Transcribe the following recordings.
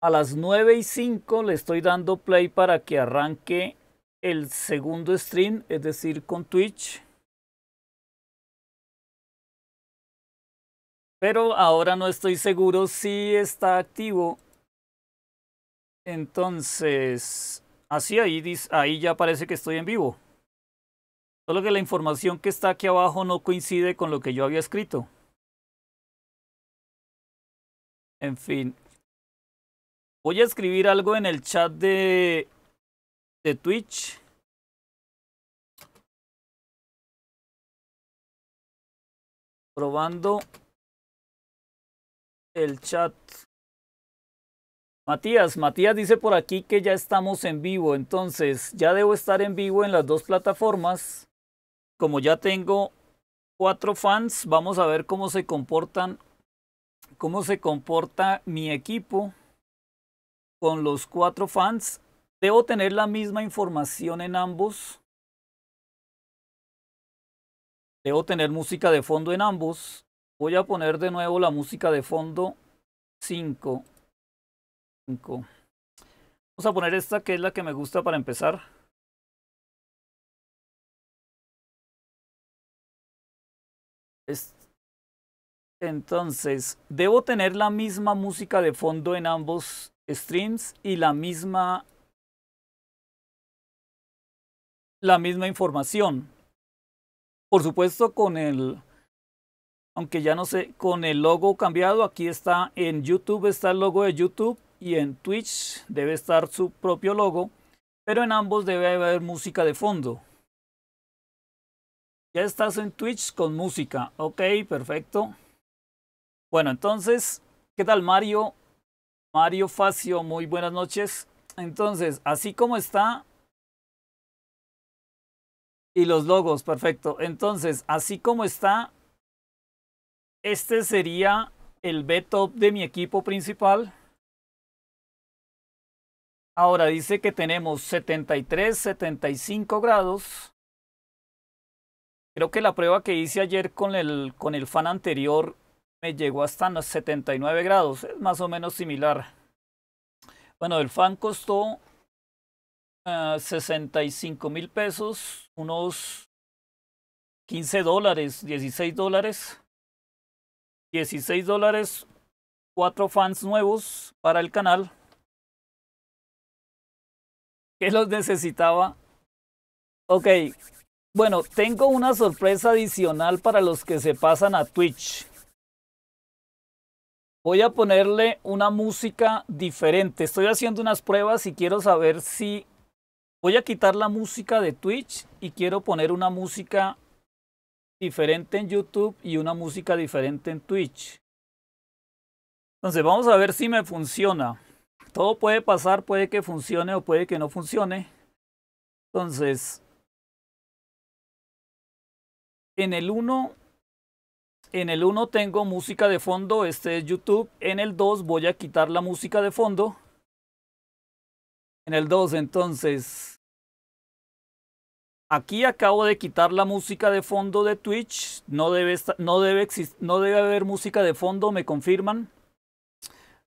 A las 9 y 5 le estoy dando play para que arranque el segundo stream, es decir, con Twitch. Pero ahora no estoy seguro si está activo. Entonces, así ahí, ahí ya parece que estoy en vivo. Solo que la información que está aquí abajo no coincide con lo que yo había escrito. En fin, Voy a escribir algo en el chat de, de Twitch. Probando el chat. Matías, Matías dice por aquí que ya estamos en vivo, entonces ya debo estar en vivo en las dos plataformas. Como ya tengo cuatro fans, vamos a ver cómo se comportan, cómo se comporta mi equipo con los cuatro fans. Debo tener la misma información en ambos. Debo tener música de fondo en ambos. Voy a poner de nuevo la música de fondo 5. 5. Vamos a poner esta que es la que me gusta para empezar. Entonces, debo tener la misma música de fondo en ambos streams y la misma la misma información. Por supuesto con el aunque ya no sé, con el logo cambiado, aquí está en YouTube está el logo de YouTube y en Twitch debe estar su propio logo, pero en ambos debe haber música de fondo. Ya estás en Twitch con música. Ok, perfecto. Bueno, entonces, ¿qué tal Mario? Mario Facio, muy buenas noches. Entonces, así como está. Y los logos, perfecto. Entonces, así como está, este sería el B-top de mi equipo principal. Ahora dice que tenemos 73, 75 grados. Creo que la prueba que hice ayer con el, con el fan anterior llegó hasta los 79 grados, es más o menos similar. Bueno, el fan costó 65 ah, mil pesos, unos 15 dólares, 16 dólares. 16 dólares, 4 fans nuevos para el canal. Que los necesitaba. Ok, bueno, tengo una sorpresa adicional para los que se pasan a Twitch voy a ponerle una música diferente. Estoy haciendo unas pruebas y quiero saber si voy a quitar la música de Twitch y quiero poner una música diferente en YouTube y una música diferente en Twitch. Entonces vamos a ver si me funciona. Todo puede pasar, puede que funcione o puede que no funcione. Entonces, en el 1 en el 1 tengo música de fondo, este es YouTube. En el 2 voy a quitar la música de fondo. En el 2 entonces... Aquí acabo de quitar la música de fondo de Twitch. No debe, no debe, no debe haber música de fondo, me confirman.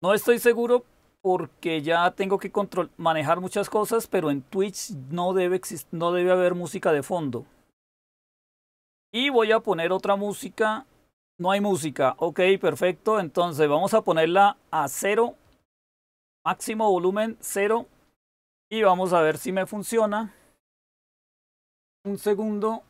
No estoy seguro porque ya tengo que control, manejar muchas cosas, pero en Twitch no debe, no debe haber música de fondo. Y voy a poner otra música no hay música. Ok, perfecto. Entonces vamos a ponerla a cero. Máximo volumen cero. Y vamos a ver si me funciona. Un segundo.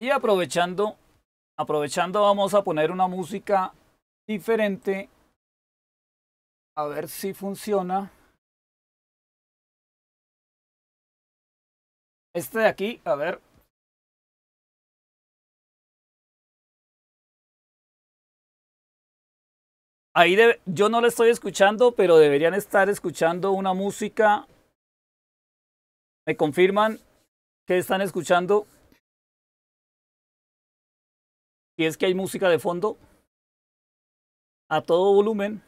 Y aprovechando, aprovechando vamos a poner una música diferente. A ver si funciona. Este de aquí, a ver. Ahí yo no le estoy escuchando, pero deberían estar escuchando una música. Me confirman que están escuchando. Y es que hay música de fondo. A todo volumen.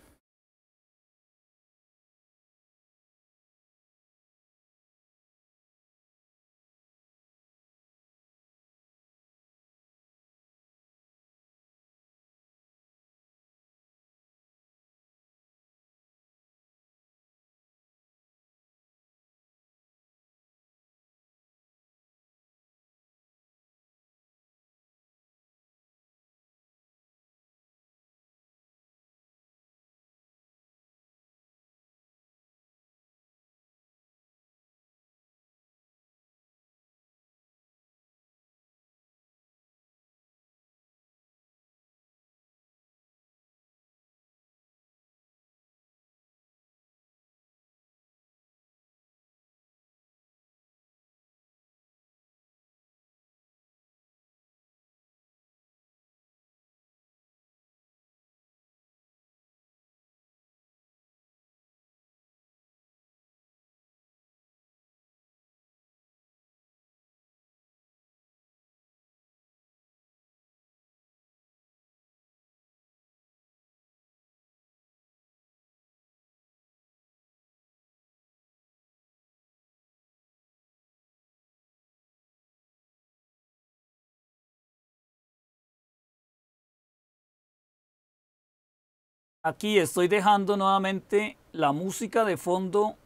Aquí estoy dejando nuevamente la música de fondo.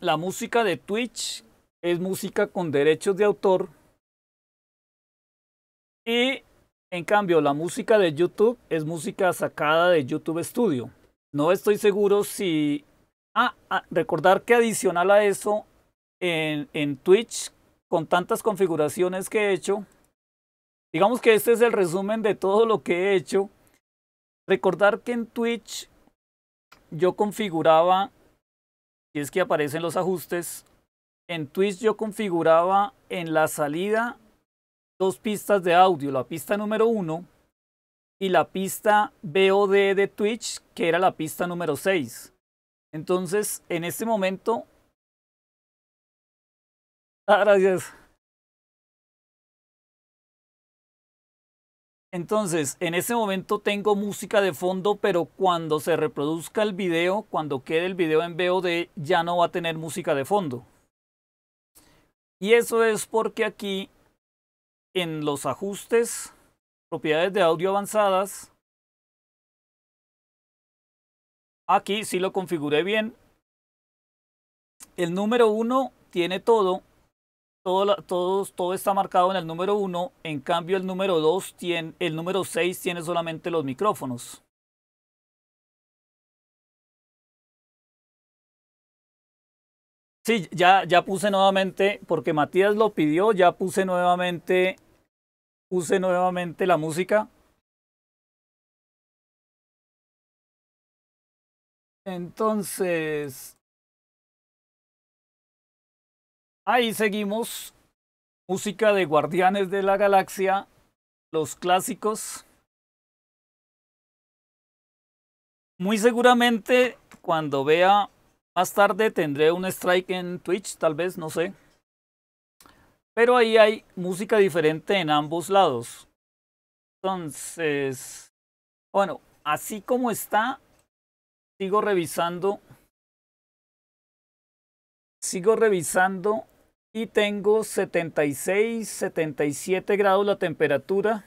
La música de Twitch es música con derechos de autor. Y en cambio, la música de YouTube es música sacada de YouTube Studio. No estoy seguro si... Ah, ah recordar que adicional a eso, en, en Twitch, con tantas configuraciones que he hecho, digamos que este es el resumen de todo lo que he hecho Recordar que en Twitch yo configuraba, y es que aparecen los ajustes, en Twitch yo configuraba en la salida dos pistas de audio, la pista número 1 y la pista BOD de Twitch, que era la pista número 6. Entonces, en este momento... Ah, gracias. Entonces, en ese momento tengo música de fondo, pero cuando se reproduzca el video, cuando quede el video en VOD, ya no va a tener música de fondo. Y eso es porque aquí, en los ajustes, propiedades de audio avanzadas, aquí sí lo configuré bien. El número 1 tiene todo todo, todo está marcado en el número 1, en cambio el número 2 tiene, el número 6 tiene solamente los micrófonos. Sí, ya, ya puse nuevamente, porque Matías lo pidió, ya puse nuevamente, puse nuevamente la música. Entonces, Ahí seguimos. Música de Guardianes de la Galaxia, los clásicos. Muy seguramente cuando vea más tarde tendré un strike en Twitch, tal vez, no sé. Pero ahí hay música diferente en ambos lados. Entonces, bueno, así como está, sigo revisando. Sigo revisando y tengo 76, 77 grados la temperatura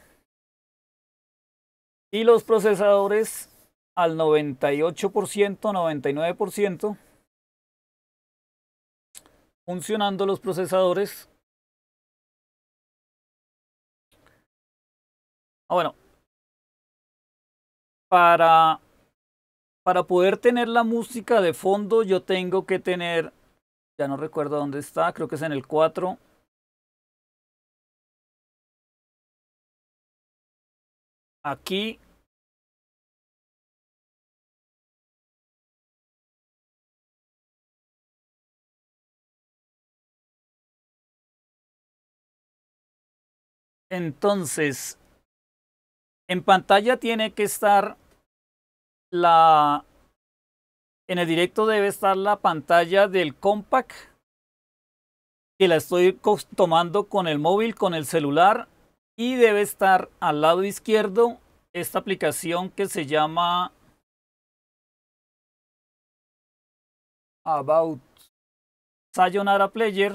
y los procesadores al 98%, 99%. Funcionando los procesadores. Ah, bueno, para, para poder tener la música de fondo yo tengo que tener ya no recuerdo dónde está, creo que es en el 4. Aquí. Entonces, en pantalla tiene que estar la en el directo debe estar la pantalla del compact que la estoy tomando con el móvil, con el celular y debe estar al lado izquierdo esta aplicación que se llama About Sayonara Player.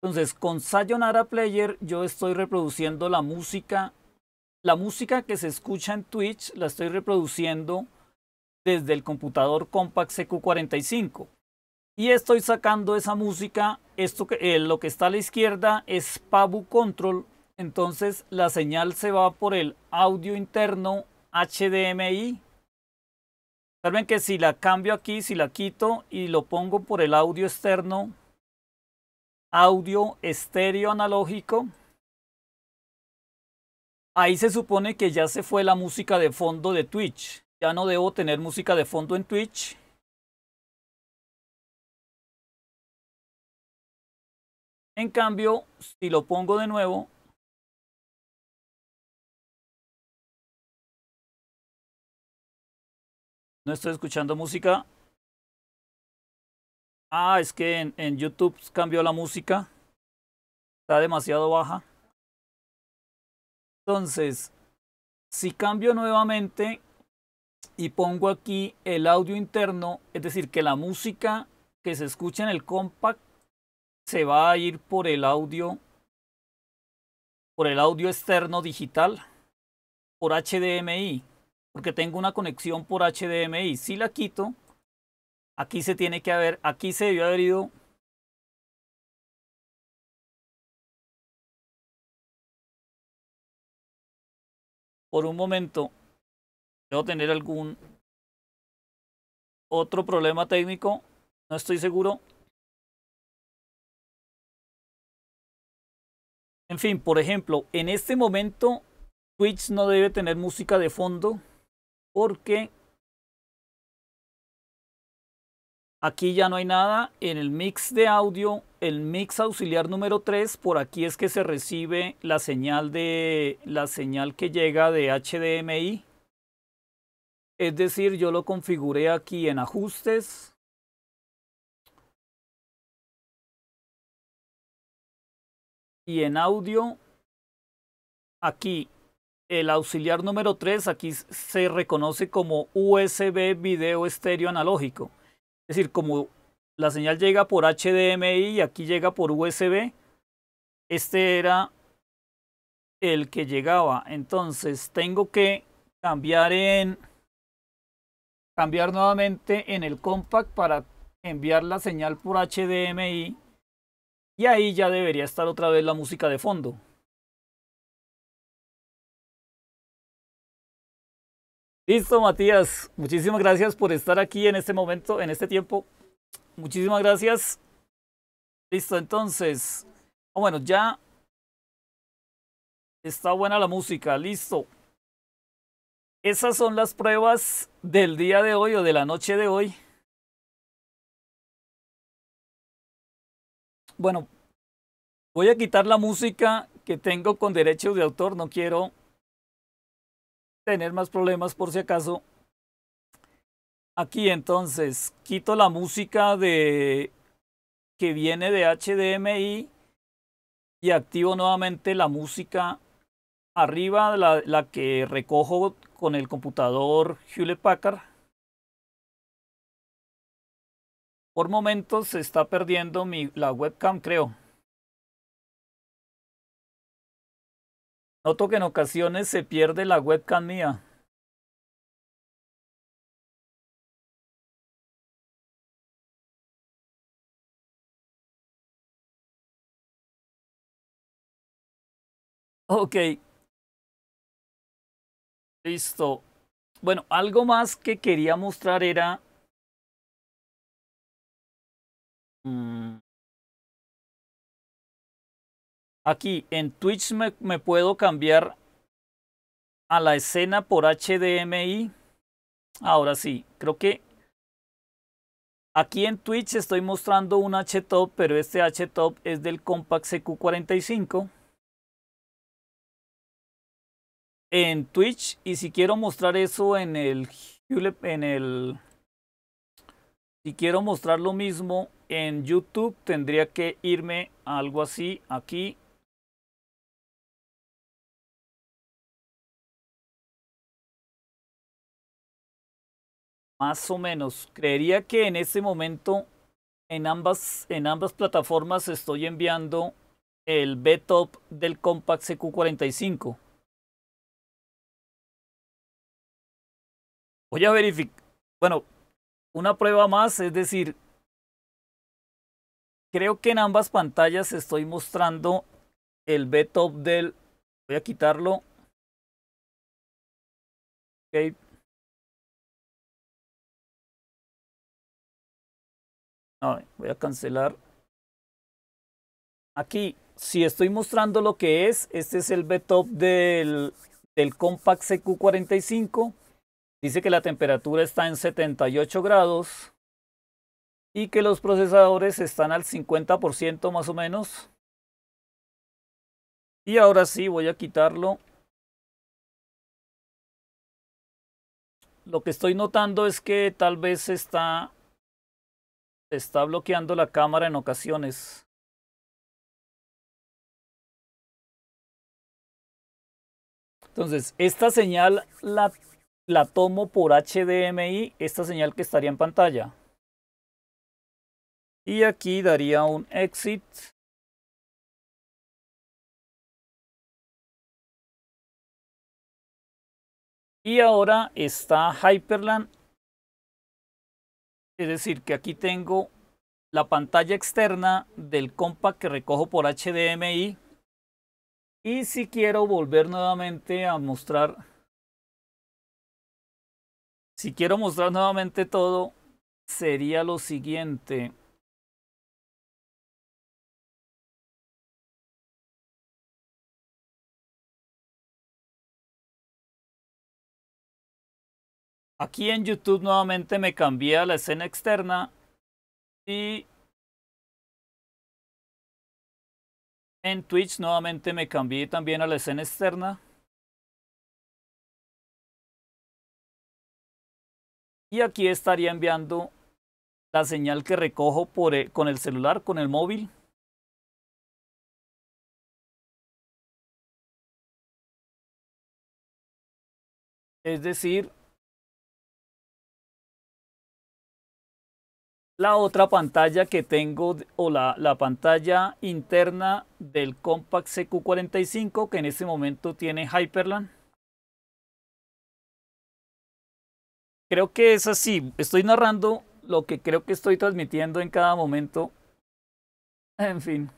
Entonces con Sayonara Player yo estoy reproduciendo la música, la música que se escucha en Twitch la estoy reproduciendo desde el computador Compact CQ45. Y estoy sacando esa música, esto que, eh, lo que está a la izquierda es PABU Control, entonces la señal se va por el audio interno HDMI. Saben que si la cambio aquí, si la quito y lo pongo por el audio externo, audio estéreo analógico, ahí se supone que ya se fue la música de fondo de Twitch. Ya no debo tener música de fondo en Twitch. En cambio, si lo pongo de nuevo, no estoy escuchando música. Ah, es que en, YouTube cambió la música. Está demasiado baja. Entonces, si cambio nuevamente y pongo aquí el audio interno, es decir, que la música que se escucha en el compact se va a ir por el audio por el audio externo digital por HDMI, porque tengo una conexión por HDMI. Si la quito, aquí se tiene que haber, aquí se debió haber ido por un momento Debo tener algún otro problema técnico. No estoy seguro. En fin, por ejemplo, en este momento Twitch no debe tener música de fondo porque Aquí ya no hay nada. En el mix de audio, el mix auxiliar número 3, por aquí es que se recibe la señal de la señal que llega de HDMI. Es decir, yo lo configuré aquí en ajustes. Y en audio, aquí el auxiliar número 3, aquí se reconoce como USB video estéreo analógico. Es decir, como la señal llega por HDMI y aquí llega por USB, este era el que llegaba. Entonces tengo que cambiar en cambiar nuevamente en el compact para enviar la señal por HDMI y ahí ya debería estar otra vez la música de fondo. Listo, Matías. Muchísimas gracias por estar aquí en este momento, en este tiempo. Muchísimas gracias. Listo, entonces. Ah, bueno, ya está buena la música. Listo. Esas son las pruebas del día de hoy o de la noche de hoy. Bueno, voy a quitar la música que tengo con derechos de autor. No quiero tener más problemas por si acaso. Aquí entonces quito la música de que viene de HDMI y activo nuevamente la música arriba la, la que recojo con el computador Hewlett Packard. Por momentos se está perdiendo mi, la webcam, creo. Noto que en ocasiones se pierde la webcam mía. Ok, Listo. Bueno, algo más que quería mostrar era... Mm, aquí en Twitch me, puedo cambiar a la escena por HDMI. Ahora sí, creo que aquí en Twitch estoy mostrando un HTOP, pero este HTOP es del Compact CQ45. en Twitch y si quiero mostrar eso en el en el si quiero mostrar lo mismo en YouTube tendría que irme a algo así aquí más o menos creería que en este momento en ambas en ambas plataformas estoy enviando el b del Compact CQ45 voy a verificar. Bueno, una prueba más, es decir, creo que en ambas pantallas estoy mostrando el B-top del... Voy a quitarlo. Ok. voy a cancelar. Aquí, si estoy mostrando lo que es, este es el B-top del, del Compact CQ45. Dice que la temperatura está en 78 grados y que los procesadores están al 50% más o menos. Y ahora sí voy a quitarlo. Lo que estoy notando es que tal vez está, está bloqueando la cámara en ocasiones. Entonces, esta señal la la tomo por HDMI, esta señal que estaría en pantalla. Y aquí daría un exit. Y ahora está Hyperland. Es decir, que aquí tengo la pantalla externa del compact que recojo por HDMI. Y si quiero volver nuevamente a mostrar si quiero mostrar nuevamente todo, sería lo siguiente. Aquí en YouTube nuevamente me cambié a la escena externa y en Twitch nuevamente me cambié también a la escena externa. y aquí estaría enviando la señal que recojo por, eh, con el celular, con el móvil. Es decir, la otra pantalla que tengo o la, la pantalla interna del Compact CQ45 que en este momento tiene Hyperland. creo que es así. Estoy narrando lo que creo que estoy transmitiendo en cada momento. En fin.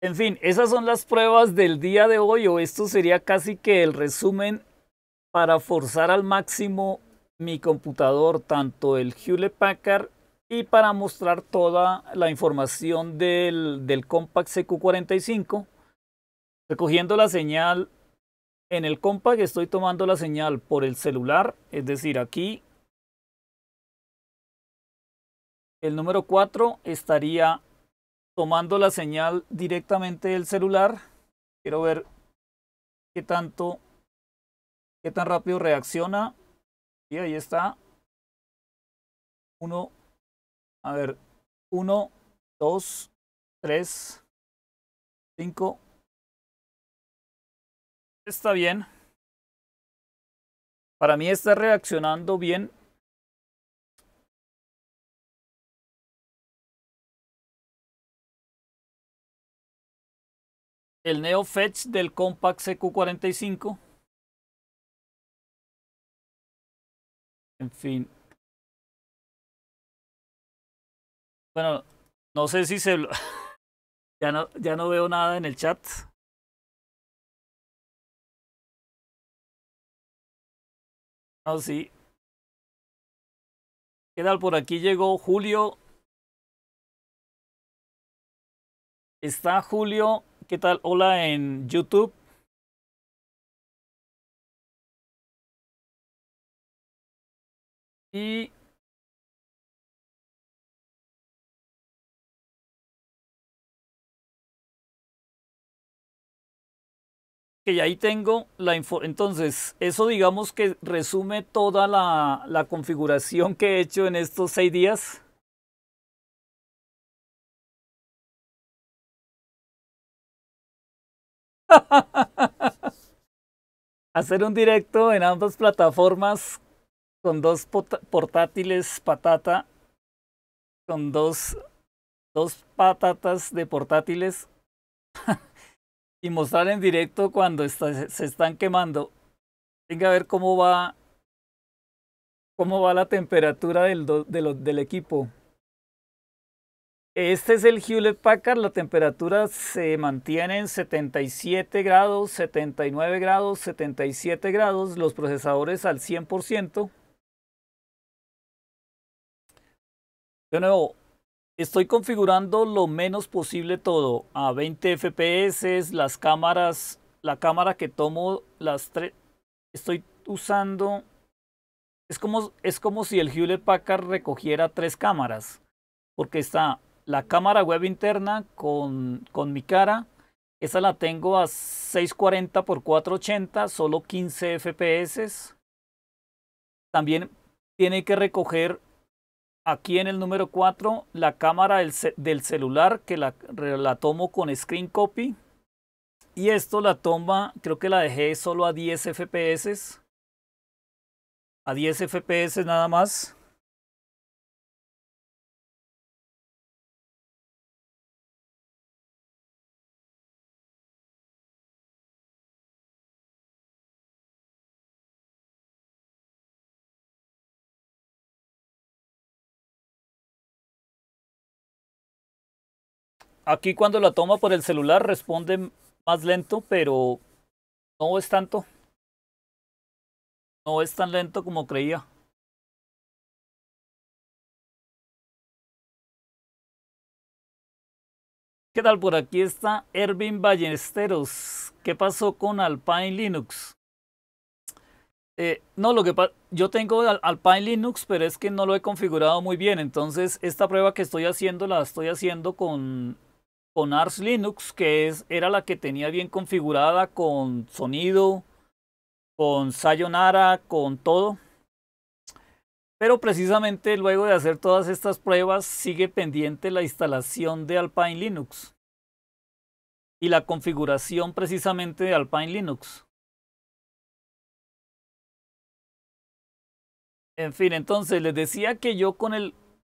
En fin, esas son las pruebas del día de hoy o esto sería casi que el resumen para forzar al máximo mi computador, tanto el Hewlett Packard y para mostrar toda la información del, del Compact CQ45. Recogiendo la señal en el Compact, estoy tomando la señal por el celular, es decir, aquí. El número 4 estaría tomando la señal directamente del celular. Quiero ver qué tanto qué tan rápido reacciona. Y ahí está. Uno, a ver, uno, dos, tres, cinco. Está bien. Para mí está reaccionando bien. El Neo Fetch del Compact CQ45. En fin. Bueno, no sé si se... ya, no, ya no veo nada en el chat. No, sí. ¿Qué tal? Por aquí llegó Julio. Está Julio. ¿Qué tal? Hola en YouTube. Y que ahí tengo la info. Entonces, eso digamos que resume toda la, la, configuración que he hecho en estos seis días. Hacer un directo en ambas plataformas con dos portátiles patata, con dos, dos patatas de portátiles y mostrar en directo cuando se están quemando. Venga a ver cómo va cómo va la temperatura del, del equipo. Este es el Hewlett Packard, la temperatura se mantiene en 77 grados, 79 grados, 77 grados, los procesadores al 100%. yo nuevo, estoy configurando lo menos posible todo a 20 FPS, las cámaras, la cámara que tomo, las tres. Estoy usando. Es como, es como si el Hewlett Packard recogiera tres cámaras, porque está la cámara web interna con, con mi cara. Esa la tengo a 640 x 480, solo 15 FPS. También tiene que recoger aquí en el número 4 la cámara del, celular que la, la, tomo con screen copy y esto la toma creo que la dejé solo a 10 fps a 10 fps nada más Aquí cuando la toma por el celular responde más lento, pero no es tanto. No es tan lento como creía. ¿Qué tal? Por aquí está Ervin Ballesteros. ¿Qué pasó con Alpine Linux? Eh, no, lo que yo tengo Alpine Linux, pero es que no lo he configurado muy bien. Entonces, esta prueba que estoy haciendo la estoy haciendo con con Ars Linux, que es, era la que tenía bien configurada con sonido, con Sayonara, con todo. Pero precisamente luego de hacer todas estas pruebas sigue pendiente la instalación de Alpine Linux y la configuración precisamente de Alpine Linux. En fin, entonces les decía que yo con el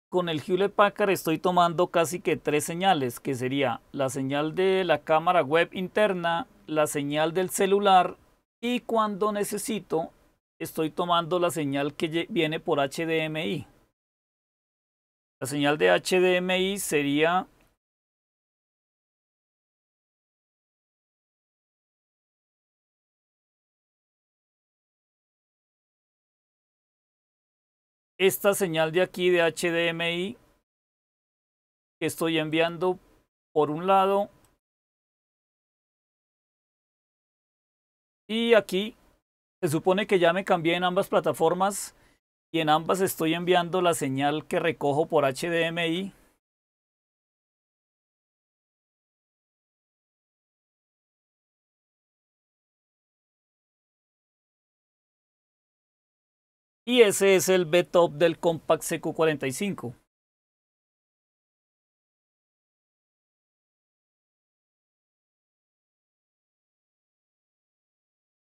con el Hewlett Packard estoy tomando casi que tres señales, que sería la señal de la cámara web interna, la señal del celular y cuando necesito estoy tomando la señal que viene por HDMI. La señal de HDMI sería esta señal de aquí de HDMI que estoy enviando por un lado y aquí se supone que ya me cambié en ambas plataformas y en ambas estoy enviando la señal que recojo por HDMI Y ese es el B-top del Compact CQ45.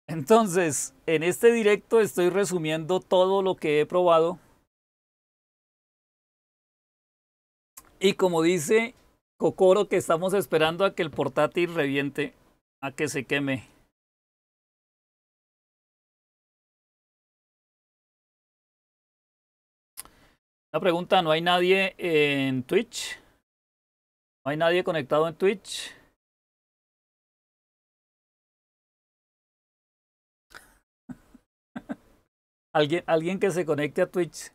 Entonces, en este directo estoy resumiendo todo lo que he probado. Y como dice Kokoro, que estamos esperando a que el portátil reviente, a que se queme. pregunta, ¿no hay nadie en Twitch? ¿No hay nadie conectado en Twitch? ¿Alguien, alguien que se conecte a Twitch.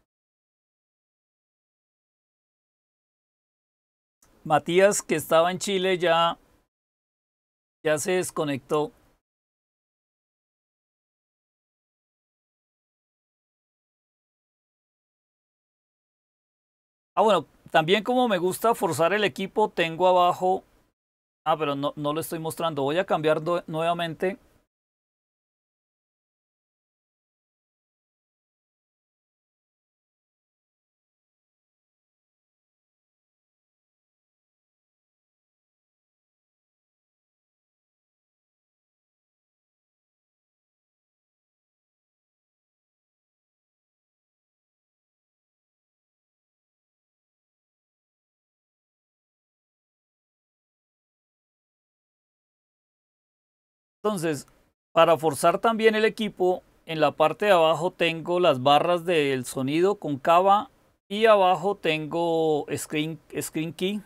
Matías, que estaba en Chile, ya, ya se desconectó. Ah, bueno, también como me gusta forzar el equipo, tengo abajo... Ah, pero no, no lo estoy mostrando. Voy a cambiar nuevamente Entonces, para forzar también el equipo, en la parte de abajo tengo las barras del sonido con cava y abajo tengo screen, screen key.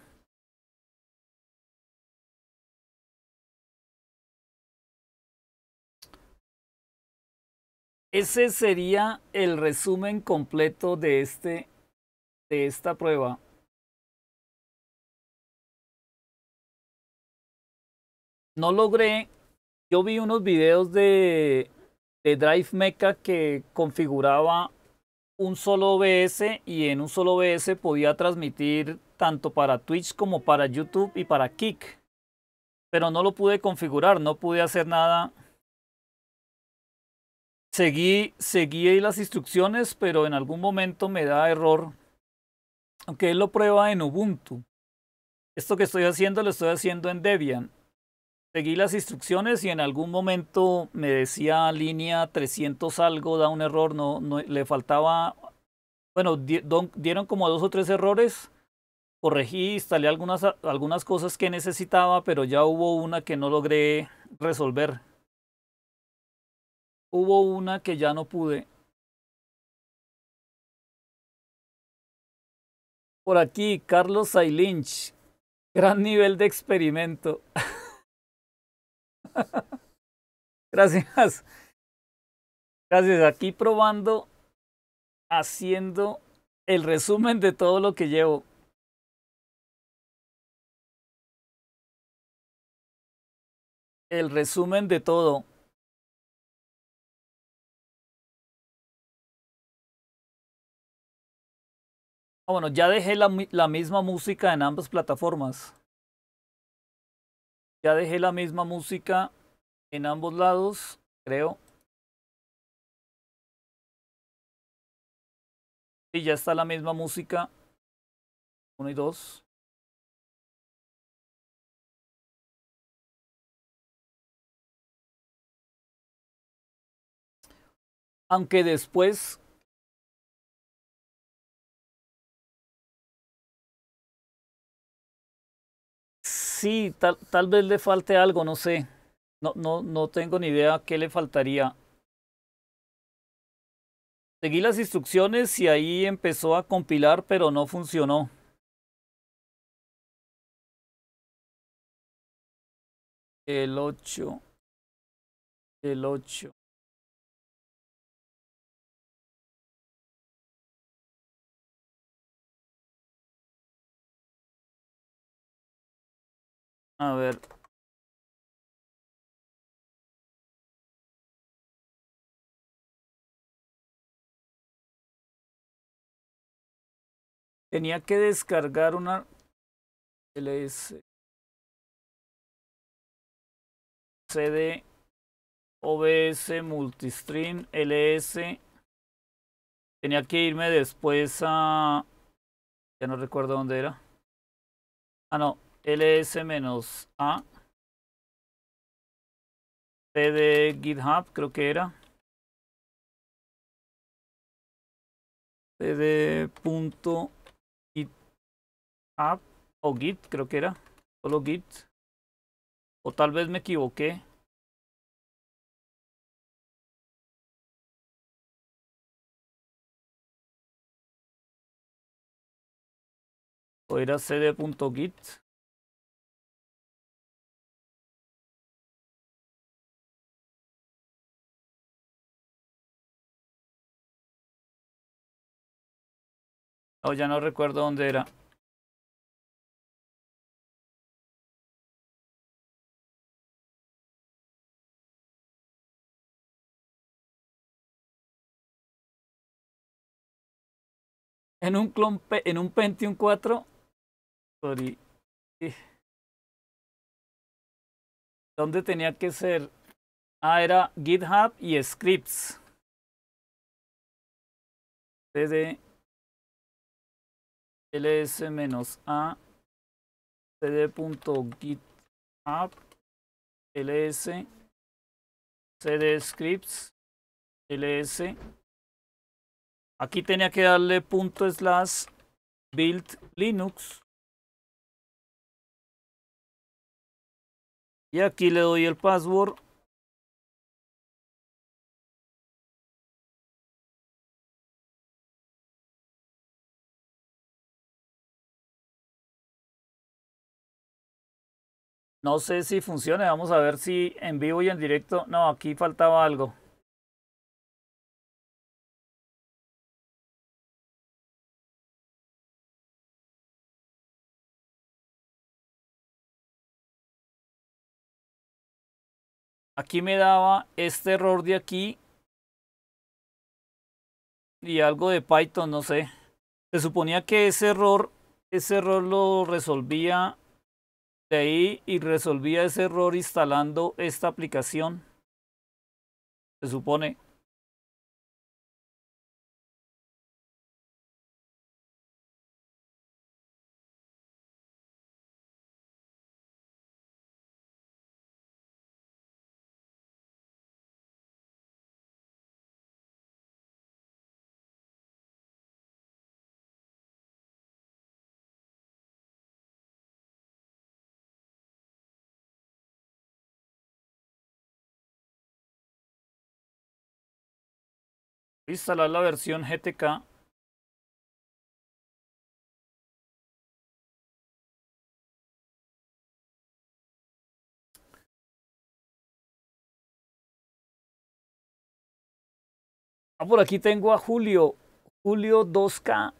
Ese sería el resumen completo de, este, de esta prueba. No logré yo vi unos videos de, Drive Mecha que configuraba un solo OBS y en un solo OBS podía transmitir tanto para Twitch como para YouTube y para Kick. Pero no lo pude configurar, no pude hacer nada. Seguí, seguí las instrucciones, pero en algún momento me da error. Aunque él lo prueba en Ubuntu. Esto que estoy haciendo lo estoy haciendo en Debian. Seguí las instrucciones y en algún momento me decía línea 300 algo, da un error, no, no le faltaba, bueno, dieron como dos o tres errores, corregí, instalé algunas, algunas cosas que necesitaba, pero ya hubo una que no logré resolver. Hubo una que ya no pude. Por aquí, Carlos Sailinch. Gran nivel de experimento. Gracias. Gracias. Aquí probando, haciendo el resumen de todo lo que llevo. El resumen de todo. Ah, bueno, ya dejé la misma música en ambas plataformas. Ya dejé la misma música en ambos lados, creo. Y ya está la misma música. Uno y dos. Aunque después sí, tal, vez le falte algo, no sé. No, no, no tengo ni idea qué le faltaría. Seguí las instrucciones y ahí empezó a compilar, pero no funcionó. El 8. El 8. A ver. Tenía que descargar una... LS. CD OBS Multistream LS. Tenía que irme después a... Ya no recuerdo dónde era. Ah, no ls-a menos cd de github creo que era punto github o git creo que era solo git o tal vez me equivoqué o era git Oh, ya no recuerdo dónde era. En un, clon, en un Pentium 4. Sorry. ¿Dónde tenía que ser? Ah, era GitHub y scripts ls-a cd.github ls cd scripts ls aquí tenía que darle punto slash build linux y aquí le doy el password No sé si funcione, vamos a ver si en vivo y en directo... No, aquí faltaba algo. Aquí me daba este error de aquí. Y algo de Python, no sé. Se suponía que ese error, ese error lo resolvía ahí y resolvía ese error instalando esta aplicación. Se supone. instalar la versión GTK Ah, por aquí tengo a Julio. Julio 2K.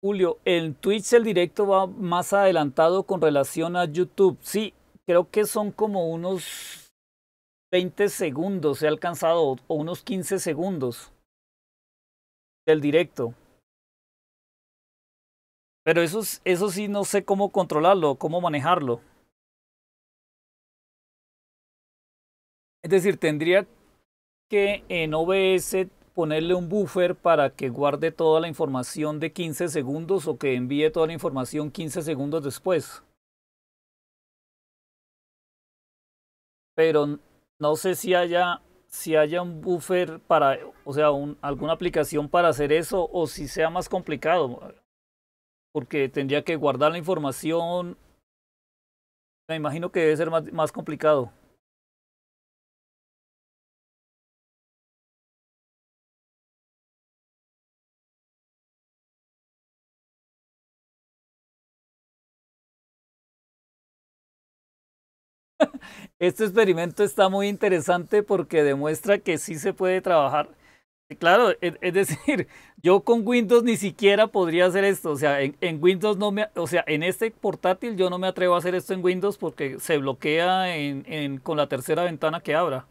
Julio, en Twitch el directo va más adelantado con relación a YouTube. Sí, creo que son como unos 20 segundos se ha alcanzado, o unos 15 segundos del directo. Pero eso, eso sí no sé cómo controlarlo, cómo manejarlo. Es decir, tendría que en OBS ponerle un buffer para que guarde toda la información de 15 segundos o que envíe toda la información 15 segundos después. Pero no sé si haya, si haya un buffer para, o sea, un, alguna aplicación para hacer eso o si sea más complicado. Porque tendría que guardar la información. Me imagino que debe ser más complicado. Este experimento está muy interesante porque demuestra que sí se puede trabajar. Claro, e, es, decir, yo con Windows ni siquiera podría hacer esto. O sea, en, Windows no me, o sea, en este portátil yo no me atrevo a hacer esto en Windows porque se bloquea con la tercera ventana que abra.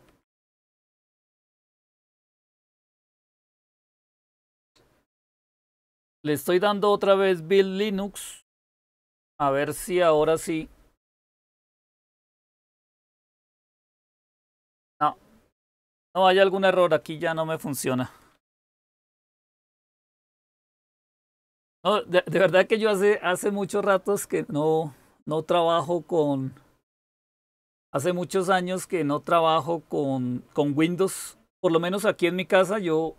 Le estoy dando otra vez Build Linux. A ver si ahora sí No, hay algún error, aquí ya no me funciona. de, verdad que yo hace, hace muchos ratos que no, no trabajo con... Hace muchos años que no trabajo con, con Windows. Por lo menos aquí en mi casa yo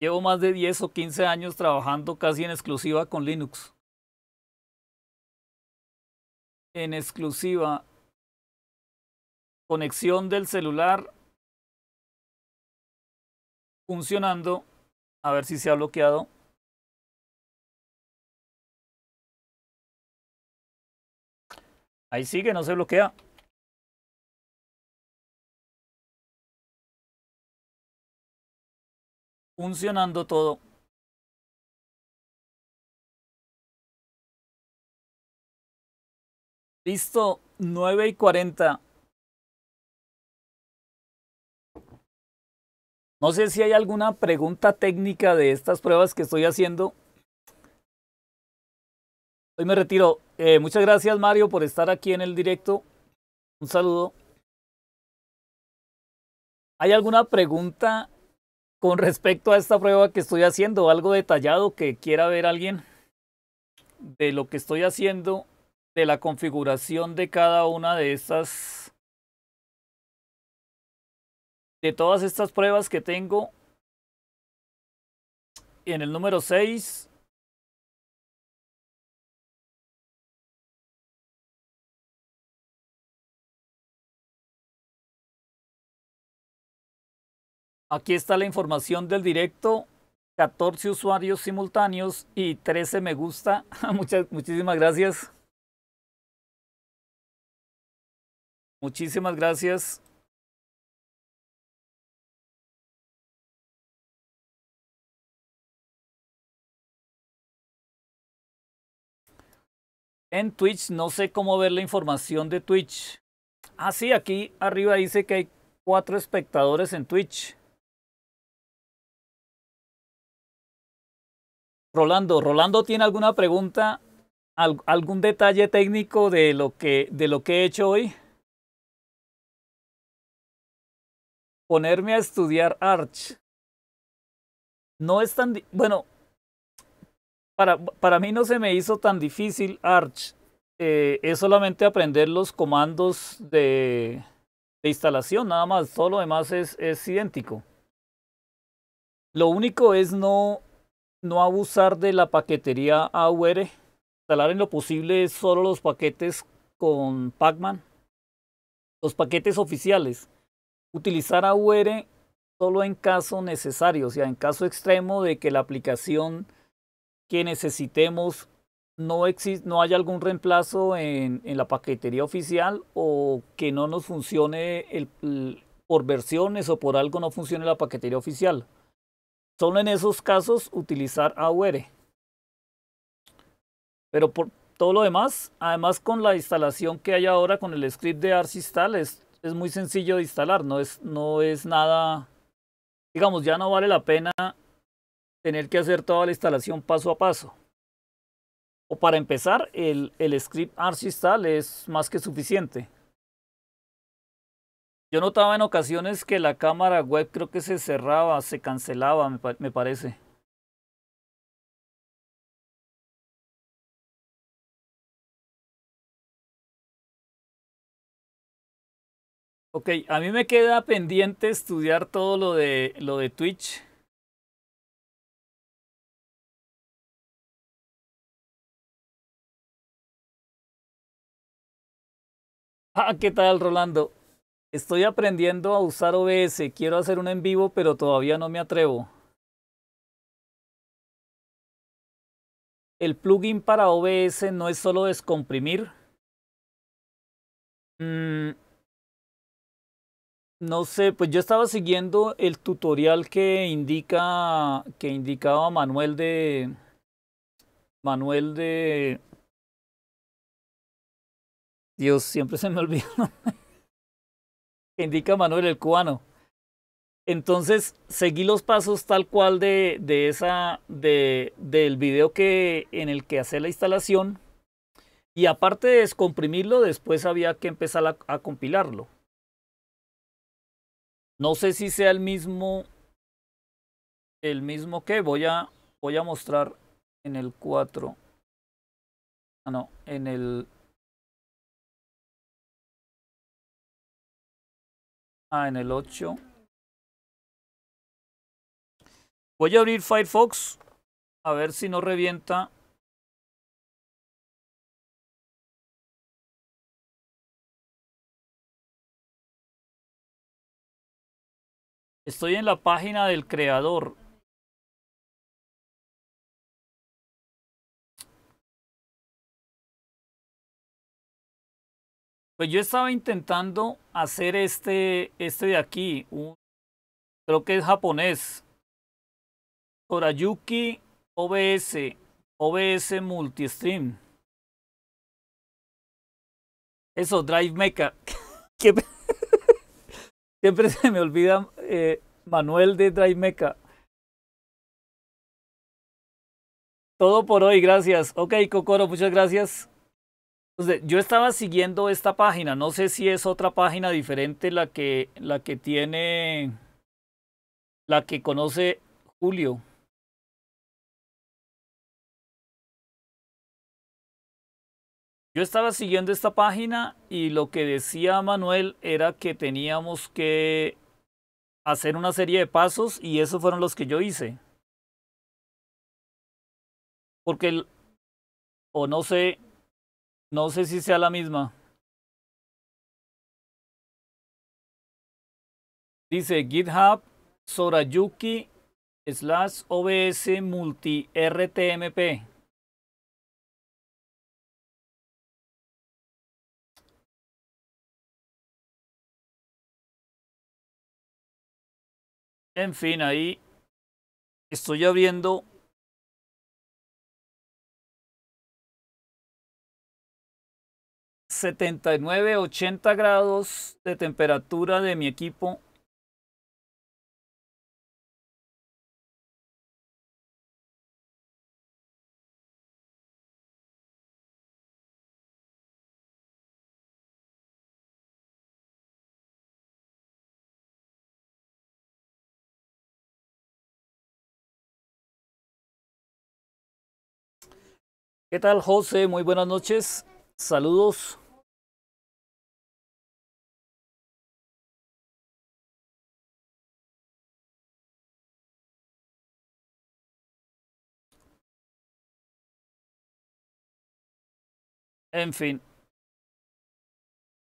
llevo más de 10 o 15 años trabajando casi en exclusiva con Linux. En exclusiva. Conexión del celular funcionando. A ver si se ha bloqueado. Ahí sigue, no se bloquea. Funcionando todo. Listo, 9 y 40. No sé si hay alguna pregunta técnica de estas pruebas que estoy haciendo. Hoy me retiro. Eh, muchas gracias Mario por estar aquí en el directo. Un saludo. ¿Hay alguna pregunta con respecto a esta prueba que estoy haciendo? ¿Algo detallado que quiera ver alguien de lo que estoy haciendo, de la configuración de cada una de estas de todas estas pruebas que tengo, en el número 6 Aquí está la información del directo, 14 usuarios simultáneos y 13 me gusta. Muchas, muchísimas gracias. Muchísimas gracias. en Twitch. No sé cómo ver la información de Twitch. Ah, sí, aquí arriba dice que hay cuatro espectadores en Twitch. Rolando, Rolando tiene alguna pregunta, algún detalle técnico de lo que, de lo que he hecho hoy. Ponerme a estudiar Arch. No es tan... Bueno, para, mí no se me hizo tan difícil Arch. Eh, es solamente aprender los comandos de, instalación, nada más. Todo lo demás es, es idéntico. Lo único es no, no abusar de la paquetería AUR. Instalar en lo posible solo los paquetes con Pacman. Los paquetes oficiales. Utilizar AUR solo en caso necesario, o sea, en caso extremo de que la aplicación que necesitemos, no, exist no haya algún reemplazo en, en, la paquetería oficial o que no nos funcione el, por versiones o por algo no funcione la paquetería oficial. Solo en esos casos utilizar AUR. Pero por todo lo demás, además con la instalación que hay ahora con el script de Install, es, es muy sencillo de instalar, no es, no es nada, digamos, ya no vale la pena tener que hacer toda la instalación paso a paso. O para empezar, el, el script archistal es más que suficiente. Yo notaba en ocasiones que la cámara web creo que se cerraba, se cancelaba, me, parece. Ok, a mí me queda pendiente estudiar todo lo de, lo de Twitch. ¿qué tal, Rolando? Estoy aprendiendo a usar OBS. Quiero hacer un en vivo, pero todavía no me atrevo. El plugin para OBS no es solo descomprimir. Mm, no sé, pues yo estaba siguiendo el tutorial que indica que indicaba Manuel de Manuel de Dios, siempre se me olvida. Indica Manuel el cubano. Entonces, seguí los pasos tal cual de, de esa, de, del video que, en el que hacé la instalación. Y aparte de descomprimirlo, después había que empezar a, compilarlo. No sé si sea el mismo, el mismo que voy a, voy a mostrar en el 4. Ah, no, en el Ah, en el 8. Voy a abrir Firefox. A ver si no revienta. Estoy en la página del creador. Pues yo estaba intentando hacer este, este de aquí, un, creo que es japonés. Torayuki OBS, OBS Multistream. Eso, Drive Mecha. Siempre, se me olvida eh, Manuel de Drive Mecha. Todo por hoy, gracias. Ok, Kokoro, muchas gracias yo estaba siguiendo esta página, no sé si es otra página diferente la que, la que tiene, la que conoce Julio. Yo estaba siguiendo esta página y lo que decía Manuel era que teníamos que hacer una serie de pasos y esos fueron los que yo hice. Porque, el, o no sé, no sé si sea la misma. Dice GitHub Sorayuki slash OBS multi RTMP. En fin, ahí estoy abriendo 79, 80 grados de temperatura de mi equipo. ¿Qué tal, José? Muy buenas noches. Saludos. En fin.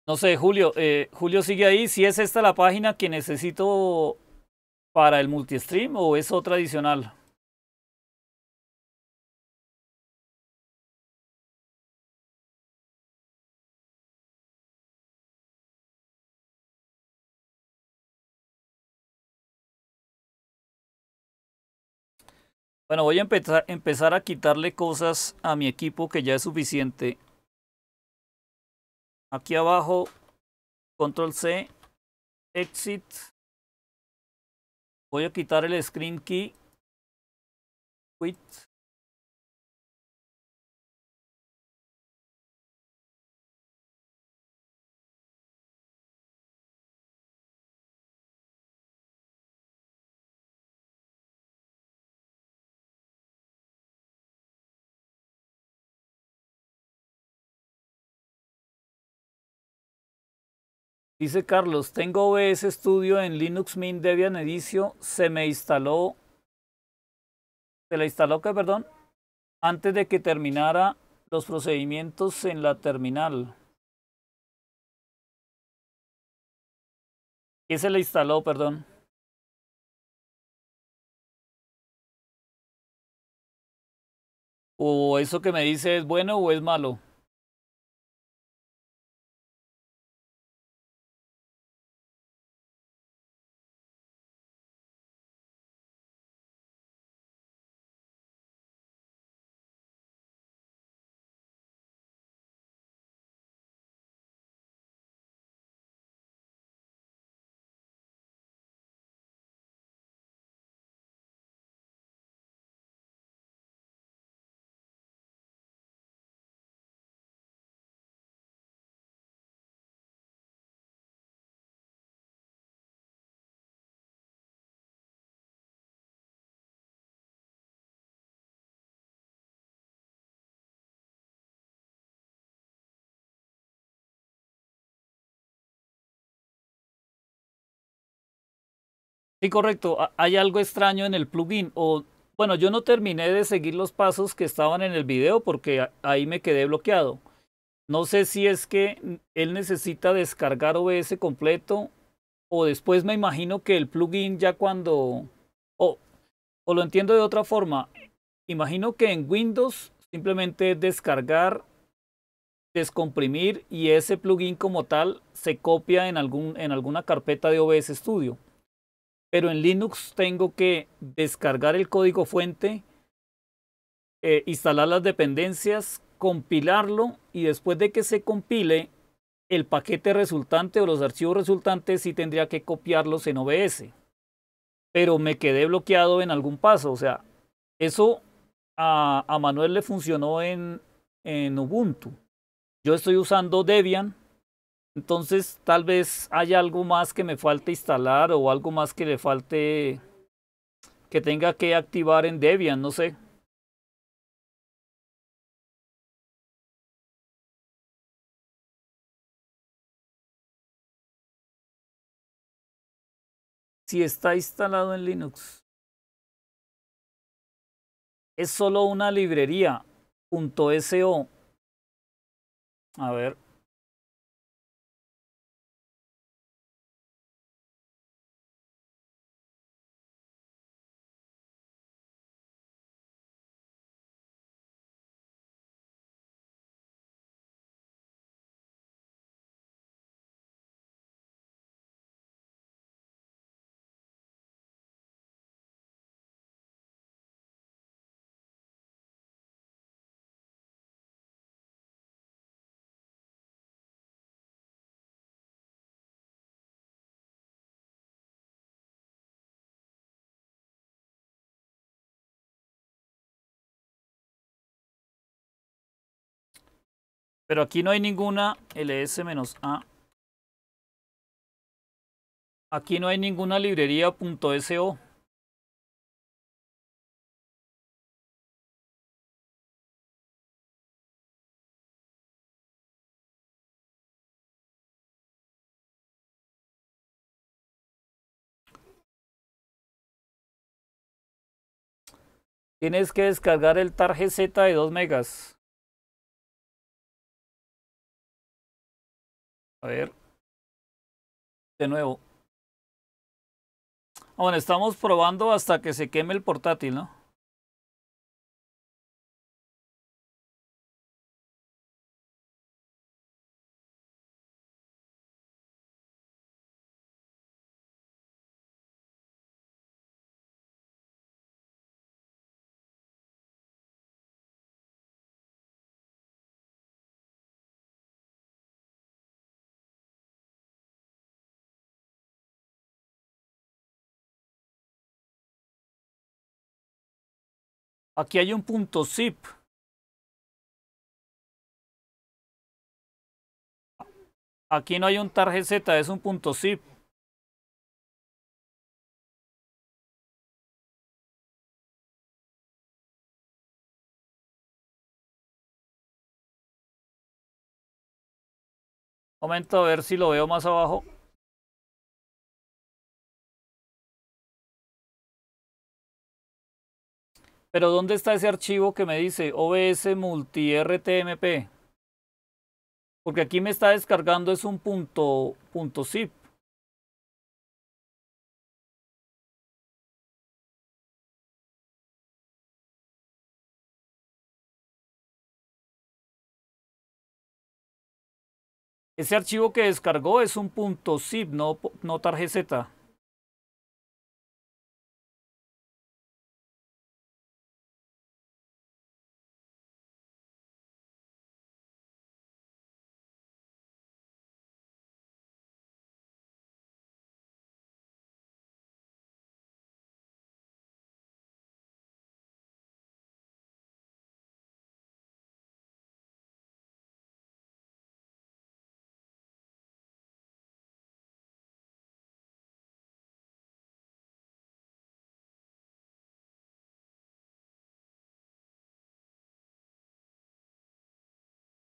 No sé, Julio, eh, Julio sigue ahí. Si es esta la página que necesito para el multistream o es otra adicional. Bueno, voy a empezar, empezar a quitarle cosas a mi equipo que ya es suficiente. Aquí abajo, control C, exit. Voy a quitar el screen key. Quit. Dice Carlos, tengo OBS Studio en Linux Mint Debian Edicio. se me instaló, se la instaló que, perdón, antes de que terminara los procedimientos en la terminal. ¿Qué se le instaló, perdón? ¿O eso que me dice es bueno o es malo? Sí, correcto. Hay algo extraño en el plugin. O, bueno, yo no terminé de seguir los pasos que estaban en el video porque ahí me quedé bloqueado. No sé si es que él necesita descargar OBS completo o después me imagino que el plugin ya cuando... O, o lo entiendo de otra forma. Imagino que en Windows simplemente descargar, descomprimir y ese plugin como tal se copia en, algún, en alguna carpeta de OBS Studio pero en Linux tengo que descargar el código fuente, eh, instalar las dependencias, compilarlo y después de que se compile el paquete resultante o los archivos resultantes sí tendría que copiarlos en OBS. Pero me quedé bloqueado en algún paso. O sea, eso a, Manuel le funcionó en Ubuntu. Yo estoy usando Debian entonces tal vez haya algo más que me falte instalar o algo más que le falte que tenga que activar en Debian, no sé. Si está instalado en Linux. Es solo una librería .so. A ver. Pero aquí no hay ninguna ls-a. Aquí no hay ninguna librería .so. Tienes que descargar el tarje Z de 2 megas. A ver. De nuevo. Ah, bueno, estamos probando hasta que se queme el portátil, ¿no? Aquí hay un punto zip. Aquí no hay un tarjeta es un punto zip. Momento a ver si lo veo más abajo. Pero ¿dónde está ese archivo que me dice OBS multi RTMP? Porque aquí me está descargando es un punto, punto zip. Ese archivo que descargó es un punto zip, no, no tarjeta.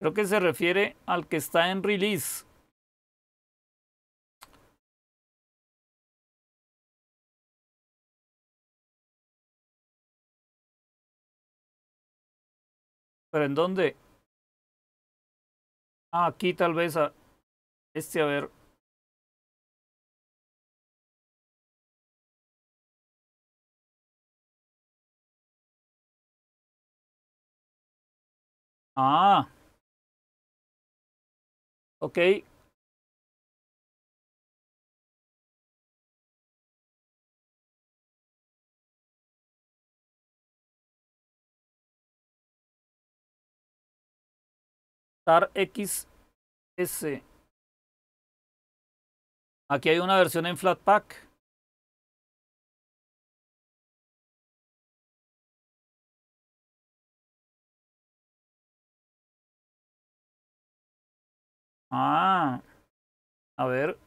Creo que se refiere al que está en release. ¿Pero en dónde? Ah, aquí tal vez a este, a ver. Ah. ¿ok? xs aquí hay una versión en flatpak Ah. A ver.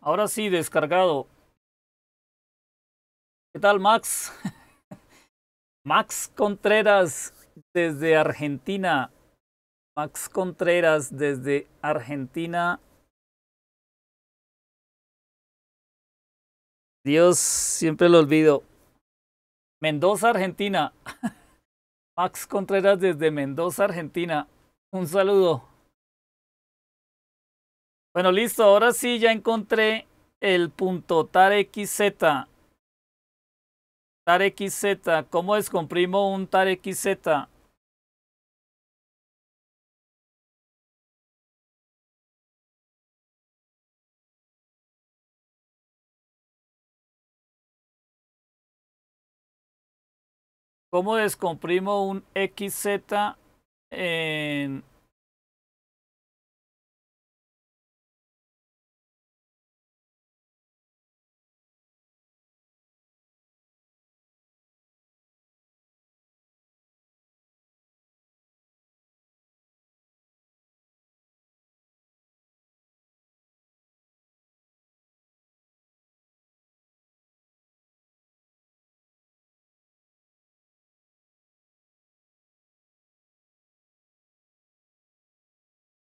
Ahora sí, descargado. ¿Qué tal, Max? Max Contreras desde Argentina. Max Contreras desde Argentina. Dios, siempre lo olvido. Mendoza, Argentina. Max Contreras desde Mendoza, Argentina. Un saludo. Bueno, listo. Ahora sí ya encontré el punto TARXZ. TARXZ. ¿Cómo descomprimo un TARXZ? ¿Cómo descomprimo un XZ en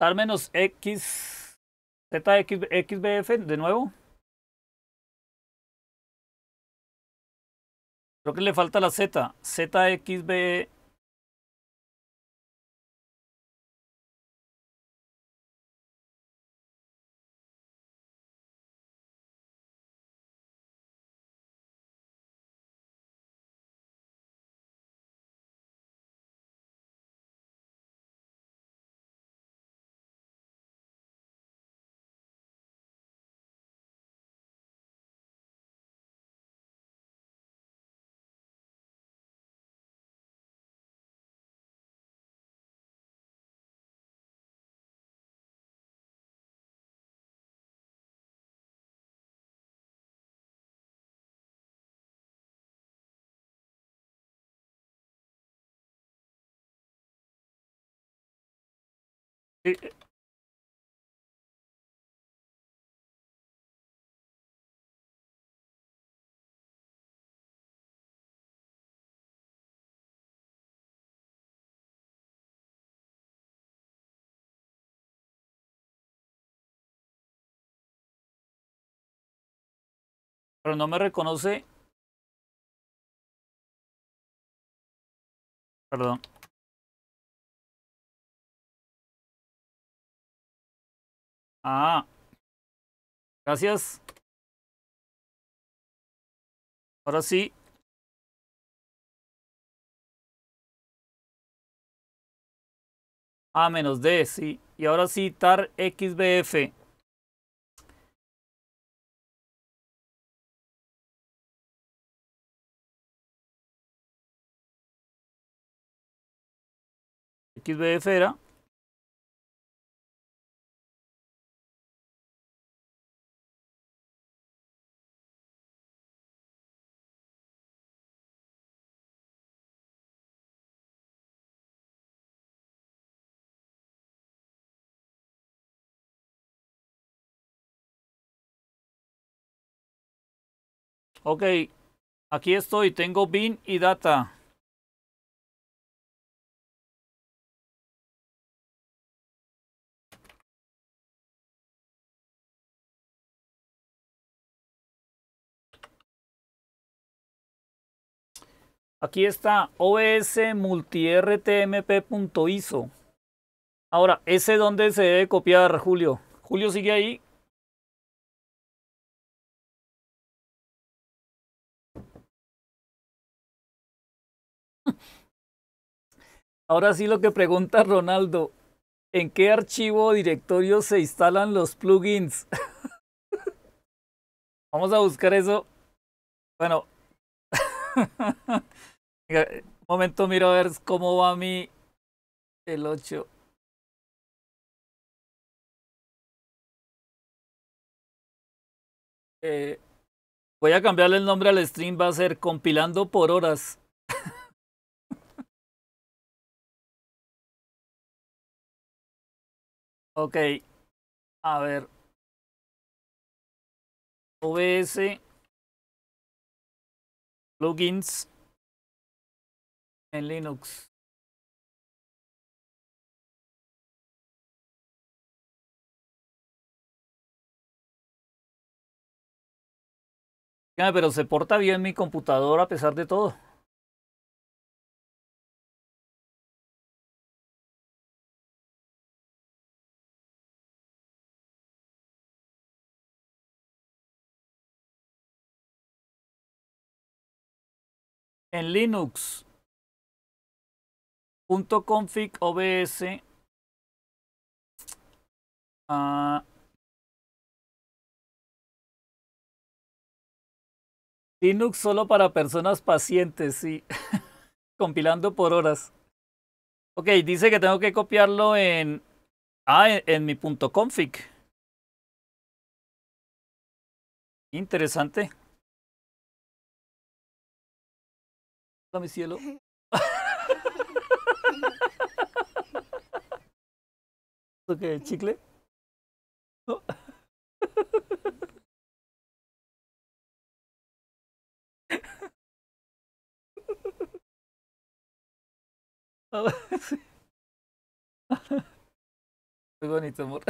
al menos X, zxbf de nuevo. Creo que le falta la Z, ZXBF. Eh, eh. pero no me reconoce. Perdón. Ah. Gracias. Ahora sí. A menos D, sí. Y ahora sí, tar XBF. XBF era Ok, aquí estoy, tengo bin y data. Aquí está osmultirtmp.iso. Ahora, ¿ese donde se debe copiar, Julio? Julio sigue ahí. Ahora sí lo que pregunta Ronaldo, ¿en qué archivo o directorio se instalan los plugins? Vamos a buscar eso. Bueno. Un momento, miro a ver cómo va mi... El 8. Eh, voy a cambiarle el nombre al stream, va a ser compilando por horas. Okay, a ver. OBS. Plugins. En Linux. pero se porta bien mi computadora a pesar de todo. en Linux. .config obs ah, Linux solo para personas pacientes, sí. Compilando por horas. Ok, dice que tengo que copiarlo en... Ah, en mi punto config. Interesante. mi cielo. ¿Esto qué ¿Chicle? ¿No? Ah, qué bonito, amor.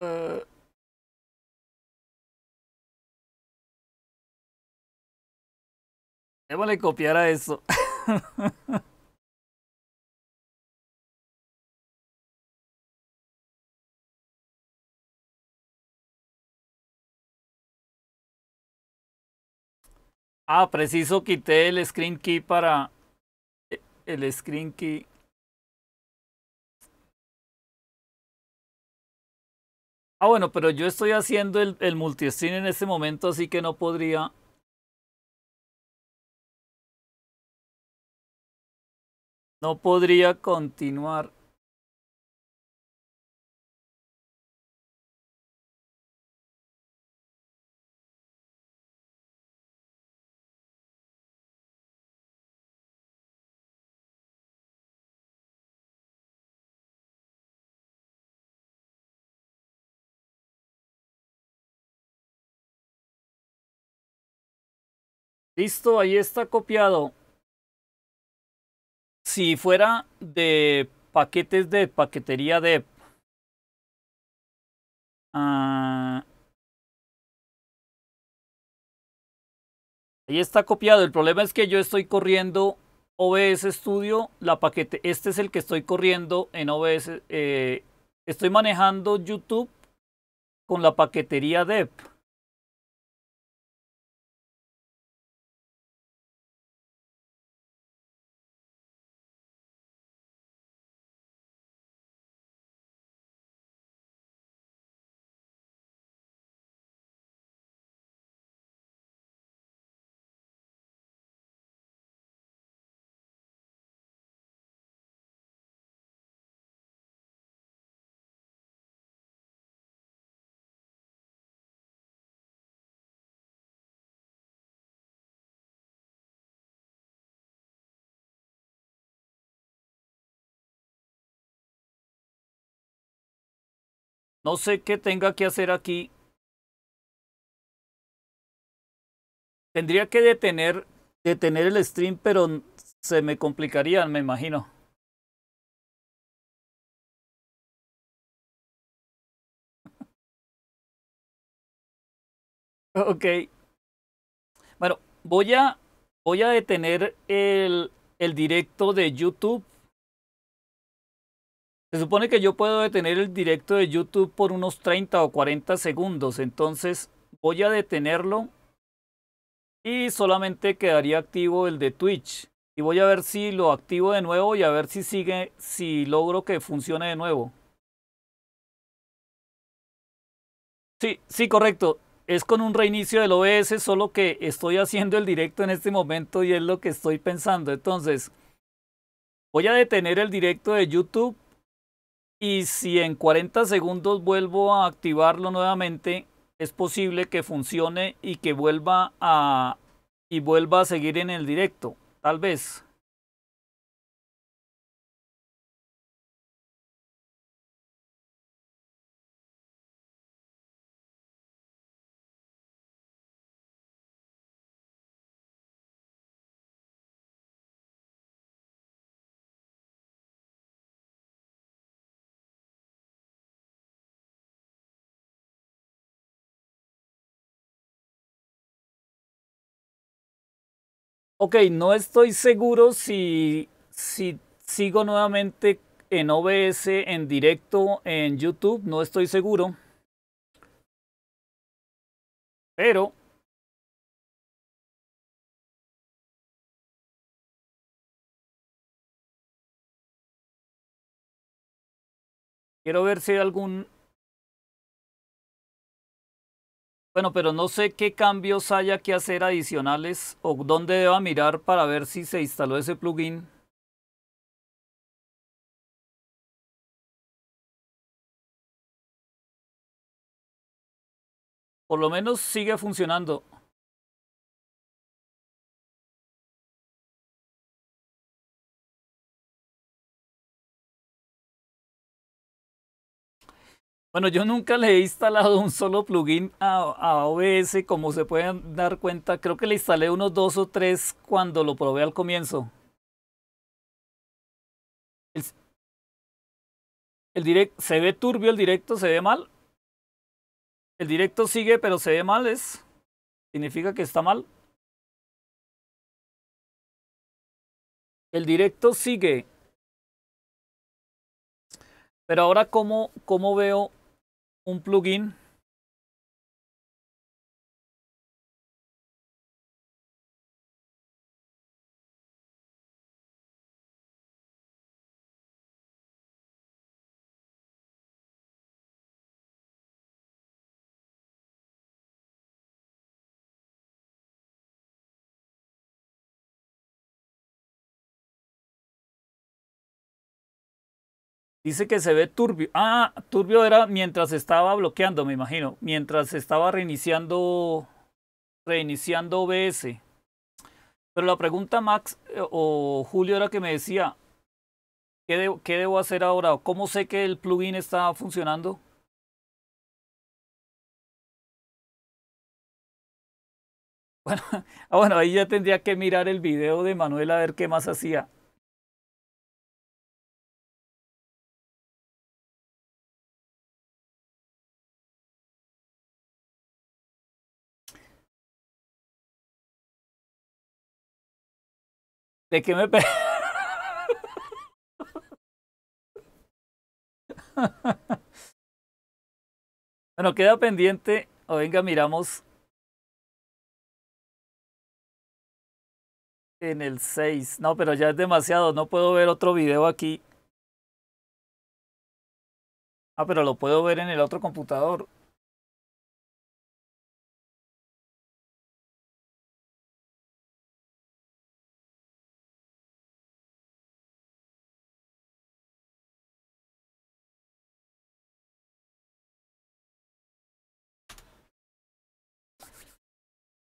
uh... Démosle copiar a eso. ah, preciso, quité el screen key para... Eh, el screen key... Ah, bueno, pero yo estoy haciendo el, el multi en este momento, así que no podría No podría continuar. Listo, ahí está copiado si fuera de paquetes de paquetería de... Ah, ahí está copiado. El problema es que yo estoy corriendo OBS Studio, la paquete, este es el que estoy corriendo en OBS. Eh, estoy manejando YouTube con la paquetería DEP. No sé qué tenga que hacer aquí. Tendría que detener, detener el stream, pero se me complicaría, me imagino. ok. Bueno, voy a, voy a detener el, el directo de YouTube se supone que yo puedo detener el directo de YouTube por unos 30 o 40 segundos, entonces voy a detenerlo y solamente quedaría activo el de Twitch. Y voy a ver si lo activo de nuevo y a ver si sigue, si logro que funcione de nuevo. Sí, sí, correcto. Es con un reinicio del OBS, solo que estoy haciendo el directo en este momento y es lo que estoy pensando. Entonces, voy a detener el directo de YouTube y si en 40 segundos vuelvo a activarlo nuevamente, es posible que funcione y que vuelva a y vuelva a seguir en el directo, tal vez. Ok, no estoy seguro si, si sigo nuevamente en OBS en directo en YouTube, no estoy seguro. Pero quiero ver si hay algún Bueno, pero no sé qué cambios haya que hacer adicionales o dónde deba mirar para ver si se instaló ese plugin. Por lo menos sigue funcionando. Bueno, yo nunca le he instalado un solo plugin a, OBS, como se pueden dar cuenta. Creo que le instalé unos dos o tres cuando lo probé al comienzo. El, directo ¿Se ve turbio el directo? ¿Se ve mal? El directo sigue, pero se ve mal. ¿Es? ¿Significa que está mal? El directo sigue. Pero ahora, ¿cómo, cómo veo un plugin Dice que se ve turbio. Ah, turbio era mientras estaba bloqueando, me imagino. Mientras estaba reiniciando, reiniciando OBS. Pero la pregunta, Max eh, o Julio, era que me decía, ¿qué, debo hacer ahora? ¿Cómo sé que el plugin está funcionando? Bueno, ah, bueno, ahí ya tendría que mirar el video de Manuel a ver qué más hacía. ¿De qué me Bueno, queda pendiente. O venga, miramos. En el 6. No, pero ya es demasiado. No puedo ver otro video aquí. Ah, pero lo puedo ver en el otro computador.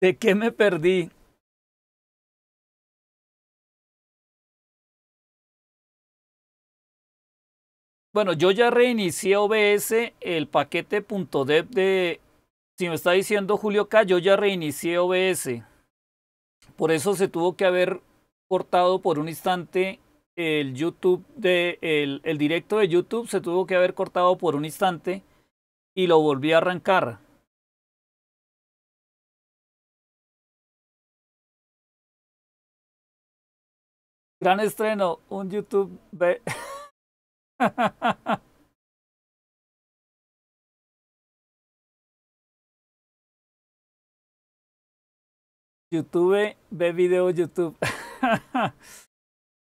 ¿De qué me perdí? Bueno, yo ya reinicié OBS, el paquete .deb de... Si me está diciendo Julio K, yo ya reinicié OBS. Por eso se tuvo que haber cortado por un instante el YouTube de... el directo de YouTube se tuvo que haber cortado por un instante y lo volví a arrancar. Gran estreno, un YouTube ve. YouTube, ve video YouTube.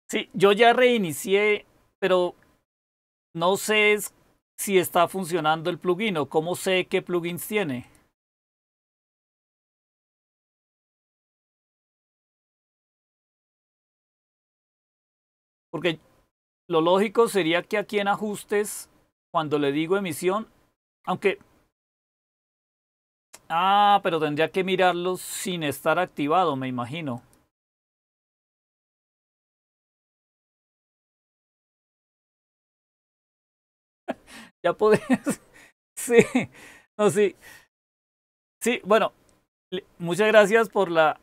sí, yo ya reinicié, pero no sé si está funcionando el plugin o cómo sé qué plugins tiene. Porque lo lógico sería que aquí en ajustes, cuando le digo emisión, aunque... Ah, pero tendría que mirarlo sin estar activado, me imagino. ya podés... sí, no, sí. Sí, bueno, muchas gracias por la...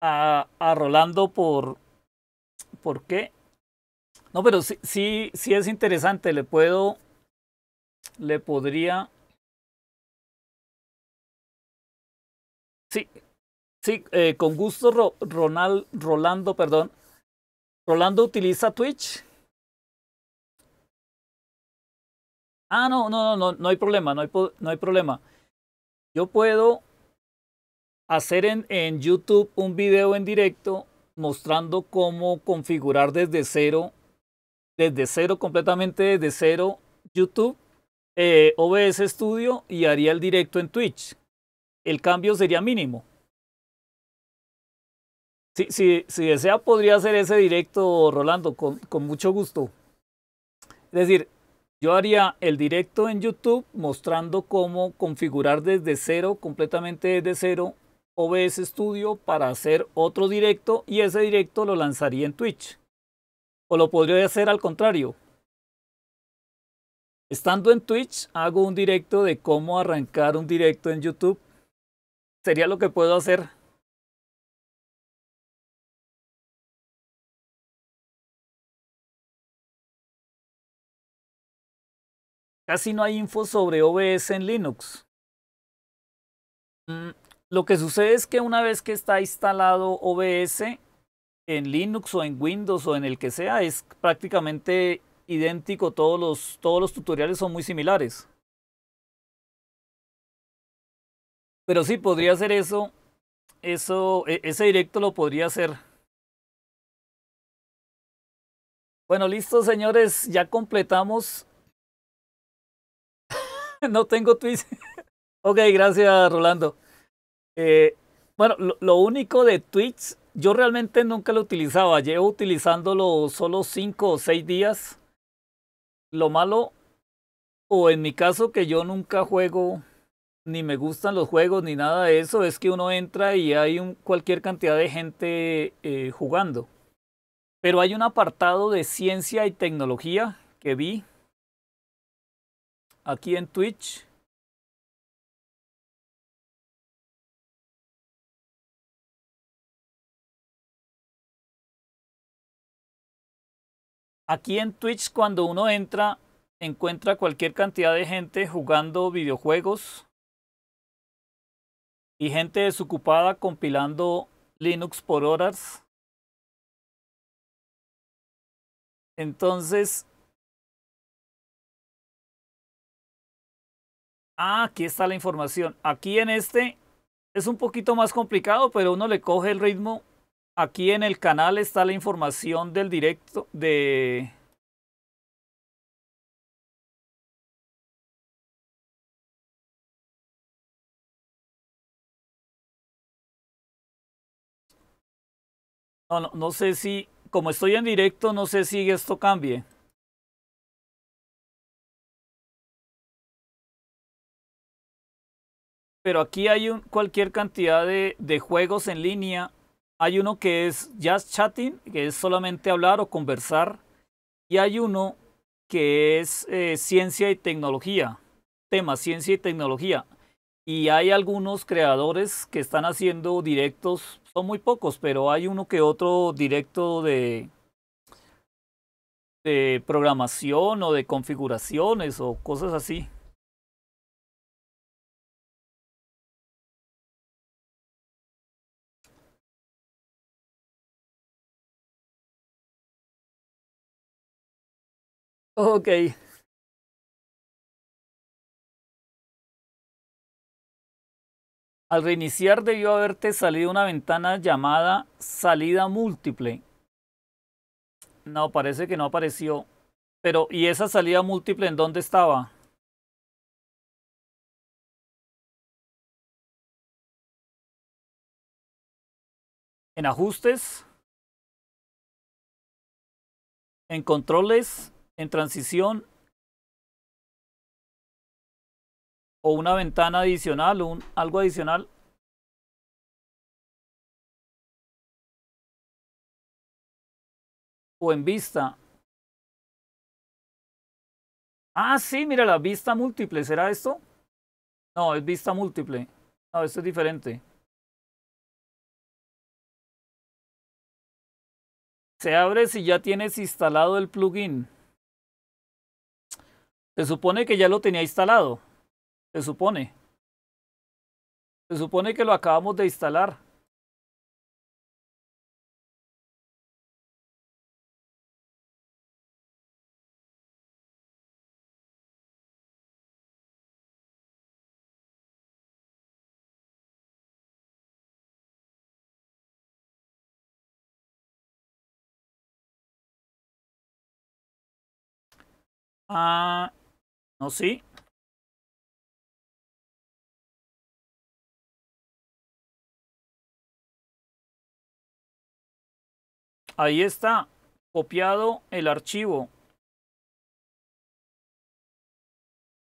A, a Rolando por... ¿Por qué? No, pero sí, es interesante. Le puedo. Le podría. Sí, sí, eh, con gusto Ronald, Rolando, perdón. Rolando utiliza Twitch. Ah, no, no, no, no, no hay problema, no hay, no hay problema. Yo puedo hacer en, en YouTube un video en directo mostrando cómo configurar desde cero desde cero, completamente desde cero, YouTube, eh, OBS Studio y haría el directo en Twitch. El cambio sería mínimo. Si, desea, podría hacer ese directo, Rolando, con, con mucho gusto. Es decir, yo haría el directo en YouTube mostrando cómo configurar desde cero, completamente desde cero, OBS Studio para hacer otro directo y ese directo lo lanzaría en Twitch. O lo podría hacer al contrario. Estando en Twitch, hago un directo de cómo arrancar un directo en YouTube. Sería lo que puedo hacer. Casi no hay info sobre OBS en Linux. Mm, lo que sucede es que una vez que está instalado OBS, en Linux o en Windows o en el que sea, es prácticamente idéntico, todos los, todos los tutoriales son muy similares. Pero sí, podría hacer eso, eso, e, ese directo lo podría hacer. Bueno, listo, señores, ya completamos. no tengo tweets. ok, gracias, Rolando. Eh, bueno, lo, lo único de tweets yo realmente nunca lo utilizaba, llevo utilizándolo solo 5 o 6 días. Lo malo, o en mi caso que yo nunca juego, ni me gustan los juegos, ni nada de eso, es que uno entra y hay cualquier cantidad de gente eh, jugando. Pero hay un apartado de ciencia y tecnología que vi aquí en Twitch Aquí en Twitch cuando uno entra encuentra cualquier cantidad de gente jugando videojuegos y gente desocupada compilando Linux por horas. Entonces... Ah, aquí está la información. Aquí en este es un poquito más complicado, pero uno le coge el ritmo Aquí en el canal está la información del directo de... No, sé si, como estoy en directo, no sé si esto cambie. Pero aquí hay un, cualquier cantidad de juegos en línea hay uno que es just chatting, que es solamente hablar o conversar. Y hay uno que es eh, ciencia y tecnología. Tema, ciencia y tecnología. Y hay algunos creadores que están haciendo directos. Son muy pocos, pero hay uno que otro directo de, de programación o de configuraciones o cosas así. Ok. Al reiniciar debió haberte salido una ventana llamada salida múltiple. No, parece que no apareció. Pero, ¿y esa salida múltiple en dónde estaba? En ajustes. En controles en transición o una ventana adicional o un, algo adicional o en vista. Ah, sí, mira, la vista múltiple, ¿será esto? No, es vista múltiple. No, esto es diferente. Se abre si ya tienes instalado el plugin. Se supone que ya lo tenía instalado. Se supone. Se supone que lo acabamos de instalar. Ah, no, sí. Ahí está, copiado el archivo.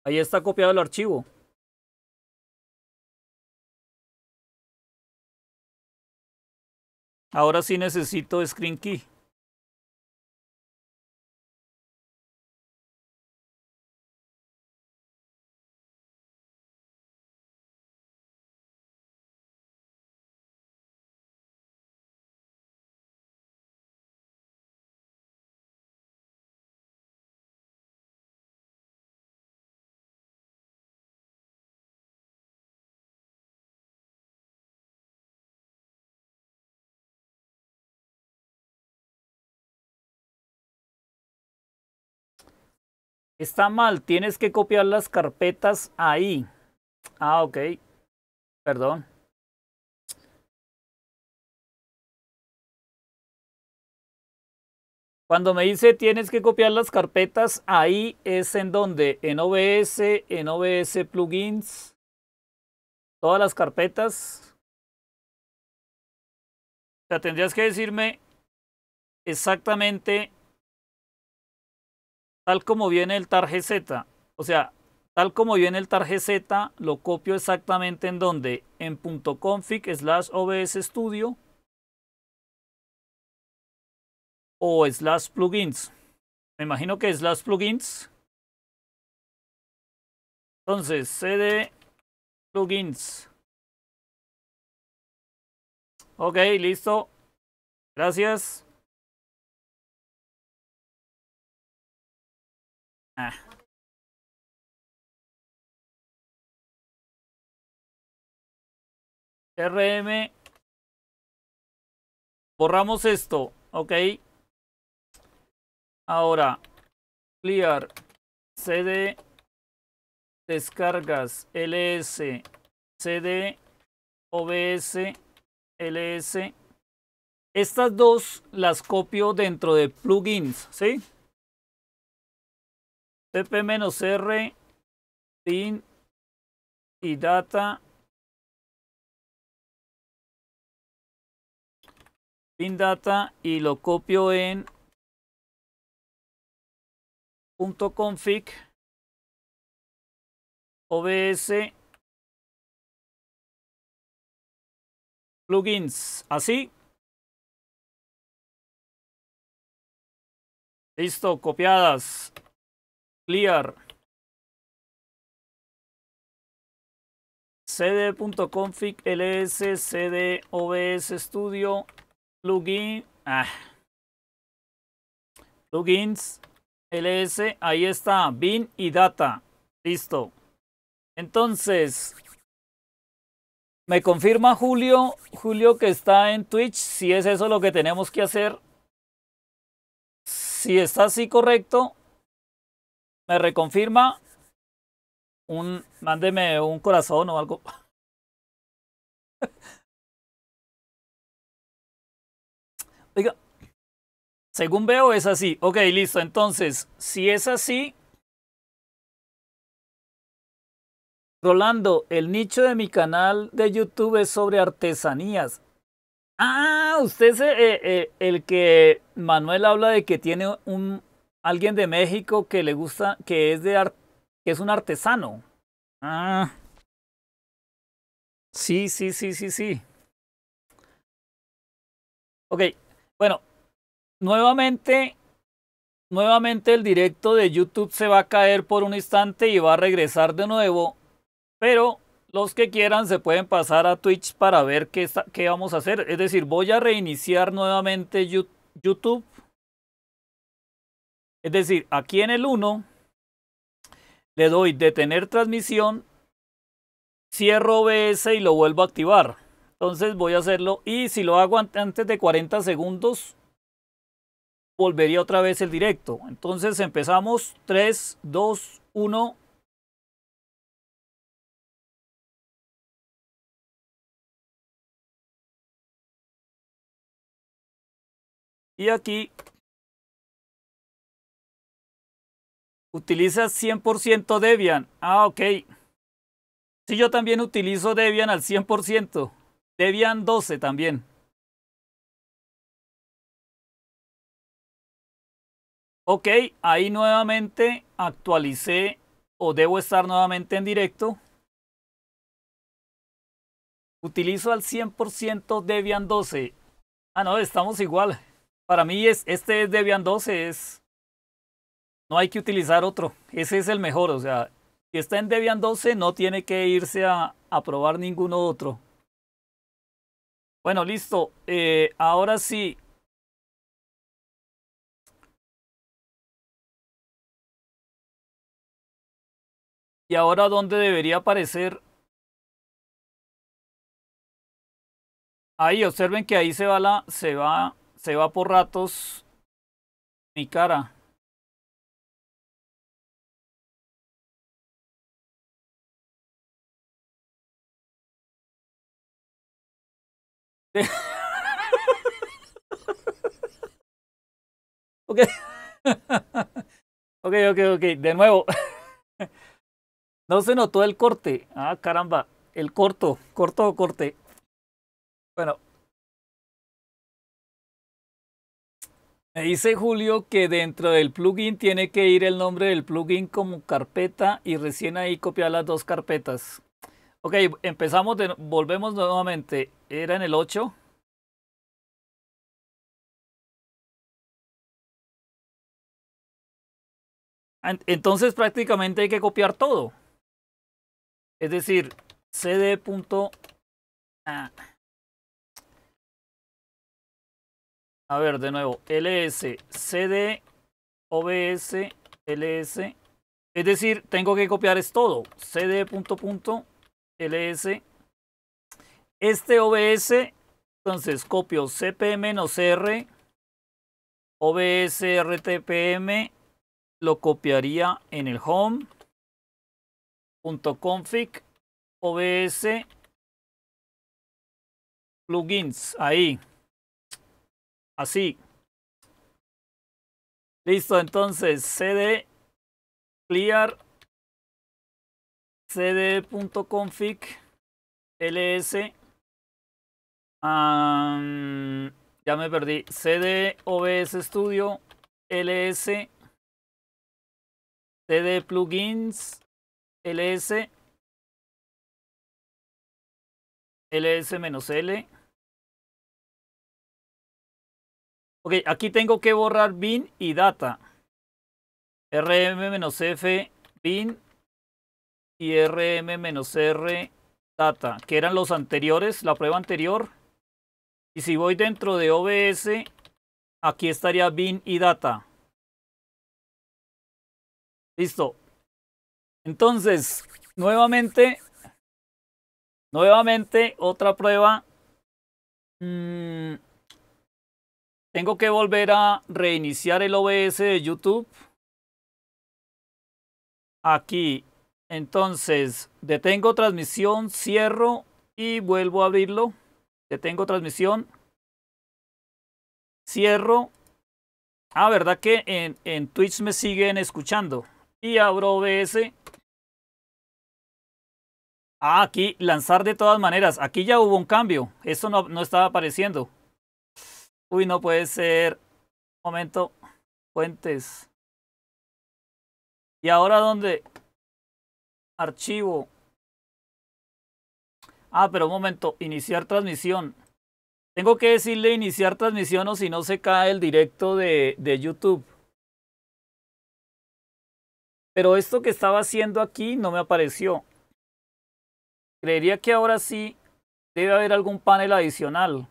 Ahí está copiado el archivo. Ahora sí necesito screen key. Está mal, tienes que copiar las carpetas ahí. Ah, ok. Perdón. Cuando me dice tienes que copiar las carpetas, ahí es en donde, en OBS, en OBS plugins, todas las carpetas. O sea, tendrías que decirme exactamente tal como viene el tarje Z. O sea, tal como viene el tarje Z, lo copio exactamente en donde, en .config slash OBS Studio o slash plugins. Me imagino que es slash plugins. Entonces, cd plugins. Ok, listo. Gracias. Ah. RM. Borramos esto, ok. Ahora, clear CD descargas ls cd obs ls. Estas dos las copio dentro de plugins, ¿sí? menos r pin y data pin data y lo copio en config obs plugins así listo copiadas Clear. cd.config ls cd obs studio plugin ah. plugins ls ahí está bin y data listo entonces me confirma Julio Julio que está en Twitch si es eso lo que tenemos que hacer si está así correcto me reconfirma un mándeme un corazón o algo. Oiga, según veo es así. Ok, listo. Entonces, si es así, Rolando, el nicho de mi canal de YouTube es sobre artesanías. Ah, usted es eh, eh, el que Manuel habla de que tiene un, alguien de México que le gusta, que es de que es un artesano. Ah. Sí, sí, sí, sí, sí. Ok, bueno, nuevamente, nuevamente el directo de YouTube se va a caer por un instante y va a regresar de nuevo, pero los que quieran se pueden pasar a Twitch para ver qué, qué vamos a hacer. Es decir, voy a reiniciar nuevamente YouTube es decir, aquí en el 1 le doy detener transmisión, cierro OBS y lo vuelvo a activar. Entonces voy a hacerlo y si lo hago antes de 40 segundos, volvería otra vez el directo. Entonces empezamos 3, 2, 1. Y aquí Utiliza 100% Debian? Ah, ok. Sí, yo también utilizo Debian al 100%. Debian 12 también. Ok, ahí nuevamente actualicé o debo estar nuevamente en directo. Utilizo al 100% Debian 12. Ah, no, estamos igual. Para mí es, este es Debian 12, es no hay que utilizar otro. Ese es el mejor. O sea, si está en Debian 12, no tiene que irse a, probar ninguno otro. Bueno, listo. Eh, ahora sí. Y ahora, ¿dónde debería aparecer? Ahí, observen que ahí se va la, se va, se va por ratos mi cara. ok. ok, ok, ok. De nuevo. no se notó el corte. Ah, caramba. El corto. Corto o corte. Bueno. Me dice Julio que dentro del plugin tiene que ir el nombre del plugin como carpeta y recién ahí copiar las dos carpetas. Ok, empezamos, volvemos nuevamente. Era en el 8. Entonces prácticamente hay que copiar todo. Es decir, cd. A ver, de nuevo, ls, cd, obs, ls. Es decir, tengo que copiar es todo. cd. Punto, ls. Este OBS, entonces copio cpm-r, OBS RTPM, lo copiaría en el home, config, OBS, plugins, ahí, así. Listo, entonces cd clear cd.config ls ya me perdí cd obs studio ls cd plugins ls ls-l ok aquí tengo que borrar bin y data rm-f bin y rm-r data, que eran los anteriores, la prueba anterior. Y si voy dentro de OBS, aquí estaría bin y data. Listo. Entonces, nuevamente, nuevamente otra prueba. Mm, tengo que volver a reiniciar el OBS de YouTube. Aquí entonces, detengo transmisión, cierro y vuelvo a abrirlo. Detengo transmisión. Cierro. Ah, ¿verdad que en, en Twitch me siguen escuchando? Y abro OBS. Ah, aquí lanzar de todas maneras. Aquí ya hubo un cambio. Esto no, no estaba apareciendo. Uy, no puede ser. Un momento. Fuentes. ¿Y ahora dónde? archivo. Ah, pero un momento, iniciar transmisión. Tengo que decirle iniciar transmisión o si no se cae el directo de, de YouTube. Pero esto que estaba haciendo aquí no me apareció. Creería que ahora sí debe haber algún panel adicional.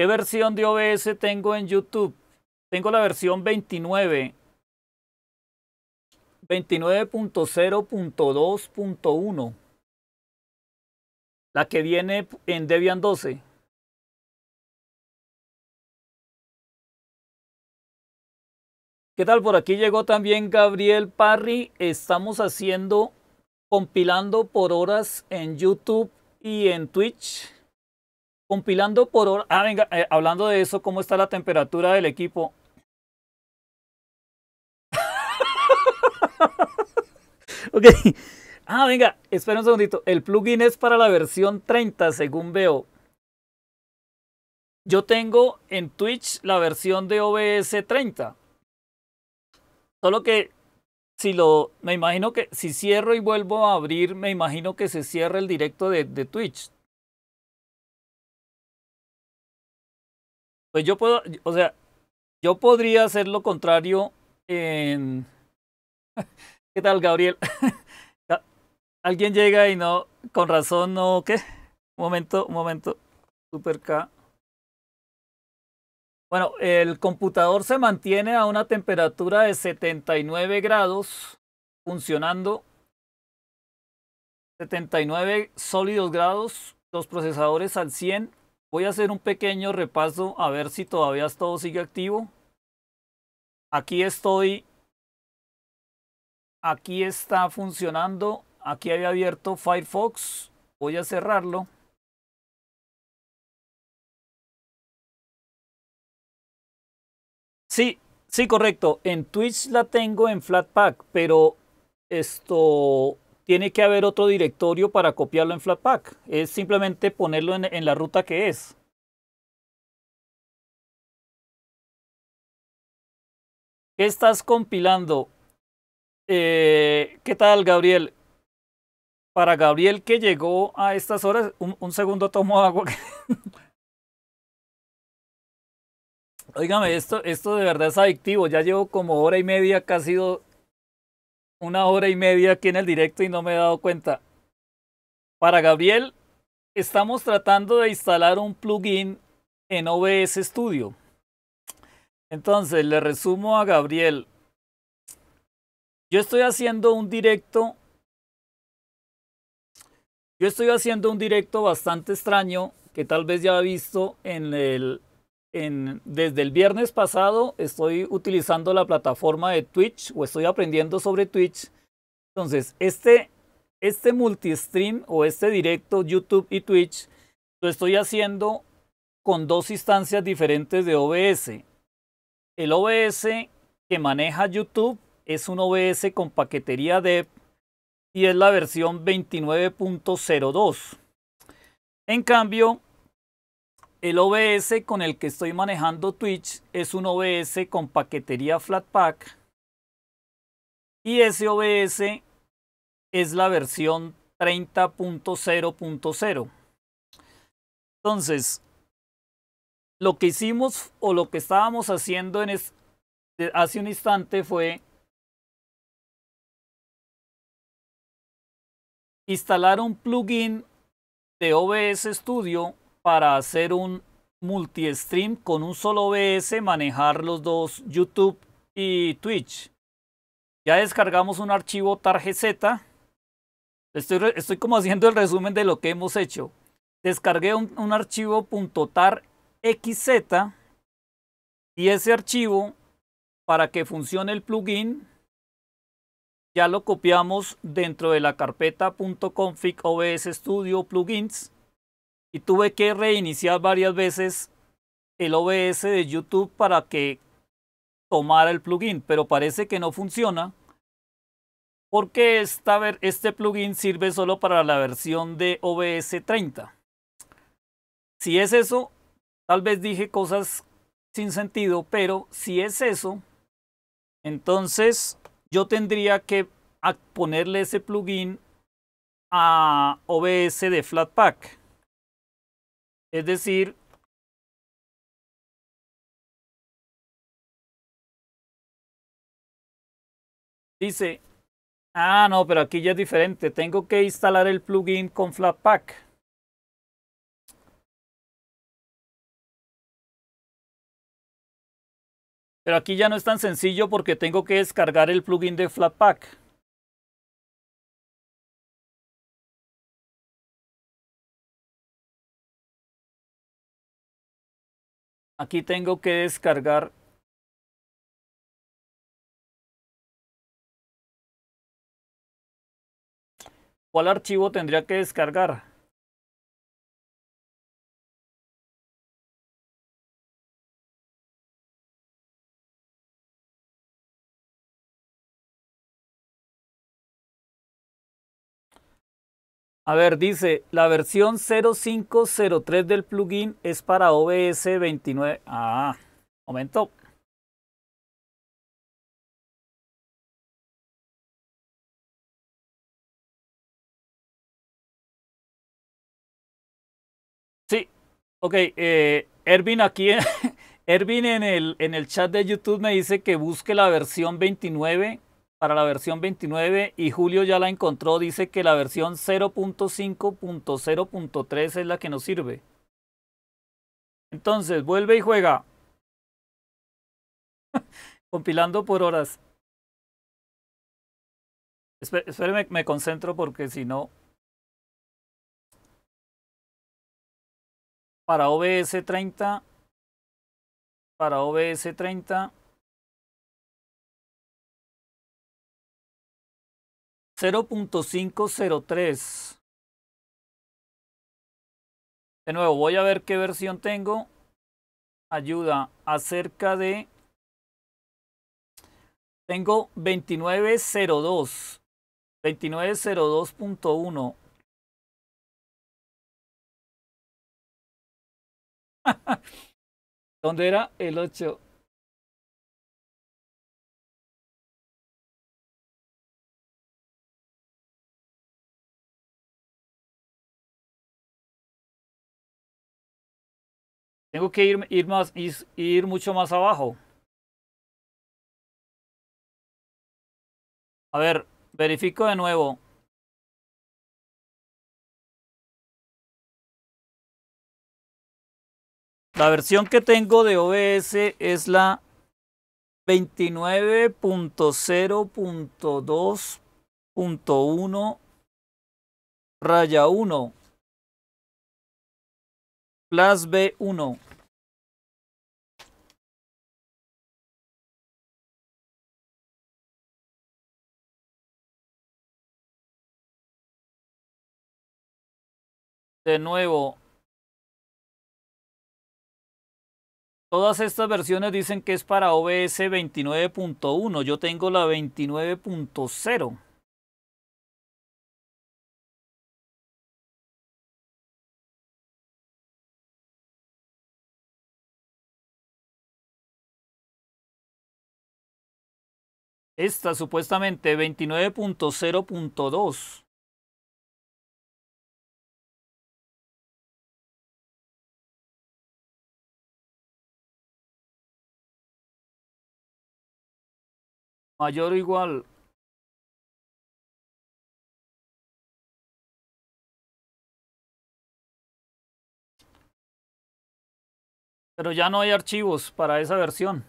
¿Qué versión de OBS tengo en YouTube? Tengo la versión 29. 29.0.2.1. La que viene en Debian 12. ¿Qué tal? Por aquí llegó también Gabriel Parry. Estamos haciendo, compilando por horas en YouTube y en Twitch compilando por hora. Ah, venga, eh, hablando de eso, ¿cómo está la temperatura del equipo? ok. Ah, venga, espera un segundito. El plugin es para la versión 30, según veo. Yo tengo en Twitch la versión de OBS 30. Solo que si lo. Me imagino que si cierro y vuelvo a abrir, me imagino que se cierra el directo de Twitch. Pues yo puedo, o sea, yo podría hacer lo contrario en... ¿Qué tal, Gabriel? Ah, alguien llega y no, con razón no, ¿qué? Un momento, un momento. Super K. Bueno, el computador se mantiene a una temperatura de 79 grados funcionando. 79 sólidos grados, los procesadores al 100 Voy a hacer un pequeño repaso a ver si todavía todo sigue activo. Aquí estoy. Aquí está funcionando. Aquí había abierto Firefox. Voy a cerrarlo. Sí, sí, correcto. En Twitch la tengo en Flatpak, pero esto tiene que haber otro directorio para copiarlo en Flatpak. Es simplemente ponerlo en, la ruta que es. ¿Qué estás compilando? Eh, ¿Qué tal, Gabriel? Para Gabriel que llegó a estas horas, un, segundo tomo agua. Óigame, esto, esto de verdad es adictivo. Ya llevo como hora y media, casi una hora y media aquí en el directo y no me he dado cuenta. Para Gabriel, estamos tratando de instalar un plugin en OBS Studio. Entonces, le resumo a Gabriel. Yo estoy haciendo un directo. Yo estoy haciendo un directo bastante extraño que tal vez ya ha visto en el, desde el viernes pasado estoy utilizando la plataforma de Twitch o estoy aprendiendo sobre Twitch. Entonces, este, este multistream o este directo YouTube y Twitch lo estoy haciendo con dos instancias diferentes de OBS. El OBS que maneja YouTube es un OBS con paquetería Dev y es la versión 29.02. En cambio, el OBS con el que estoy manejando Twitch es un OBS con paquetería Flatpak. Y ese OBS es la versión 30.0.0. Entonces, lo que hicimos o lo que estábamos haciendo en eh, hace un instante fue instalar un plugin de OBS Studio para hacer un multi-stream con un solo OBS, manejar los dos YouTube y Twitch. Ya descargamos un archivo tar.gz Estoy, como haciendo el resumen de lo que hemos hecho. Descargué un, un archivo .tarxz y ese archivo, para que funcione el plugin, ya lo copiamos dentro de la carpeta .config OBS Studio Plugins y tuve que reiniciar varias veces el OBS de YouTube para que tomara el plugin, pero parece que no funciona porque este plugin sirve solo para la versión de OBS 30. Si es eso, tal vez dije cosas sin sentido, pero si es eso, entonces yo tendría que ponerle ese plugin a OBS de Flatpak es decir, dice, ah, no, pero aquí ya es diferente. Tengo que instalar el plugin con Flatpak. Pero aquí ya no es tan sencillo porque tengo que descargar el plugin de Flatpak. Aquí tengo que descargar ¿Cuál archivo tendría que descargar? A ver, dice, la versión 0503 del plugin es para OBS 29. Ah, momento. Sí, ok. Eh, Ervin aquí, Ervin en el, en el chat de YouTube me dice que busque la versión 29 para la versión 29 y Julio ya la encontró, dice que la versión 0.5.0.3 es la que nos sirve. Entonces, vuelve y juega. Compilando por horas. Espera, me concentro porque si no... Para OBS 30. Para OBS 30. 0.503. De nuevo, voy a ver qué versión tengo. Ayuda acerca de... Tengo 2902. 2902.1. ¿Dónde era el 8? Tengo que ir, más, ir, mucho más abajo. A ver, verifico de nuevo. La versión que tengo de OBS es la 29.0.2.1 raya 1. Plus B1. De nuevo. Todas estas versiones dicen que es para OBS 29.1. Yo tengo la 29.0. Esta supuestamente 29.0.2. Mayor o igual pero ya no hay archivos para esa versión.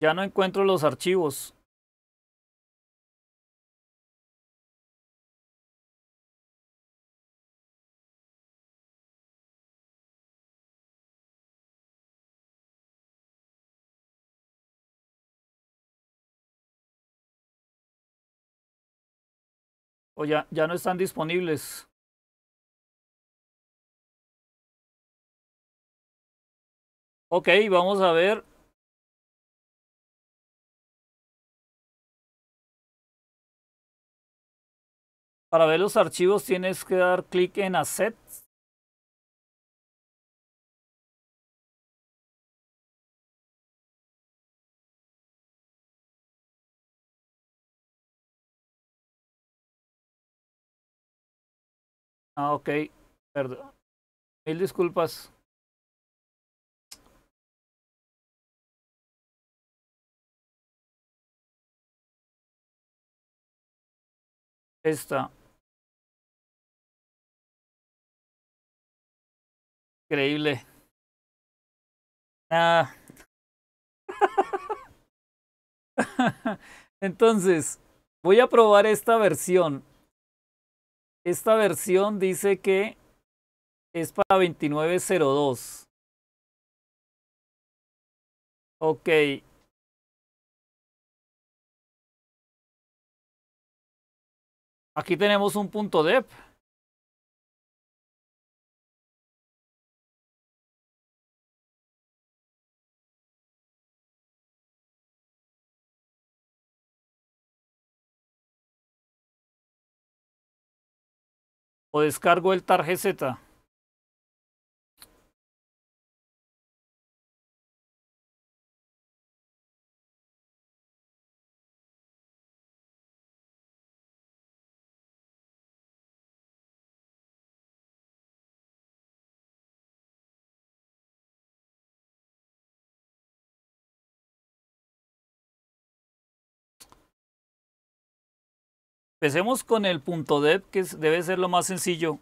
Ya no encuentro los archivos. O ya, no están disponibles. Ok, vamos a ver Para ver los archivos tienes que dar clic en Assets. Ah, ok. Perdón. Mil disculpas. Esta. Increíble. Ah. Entonces, voy a probar esta versión. Esta versión dice que es para 2902. Ok. Aquí tenemos un punto dep. o descargo el tarjeta Empecemos con el punto .deb, que debe ser lo más sencillo.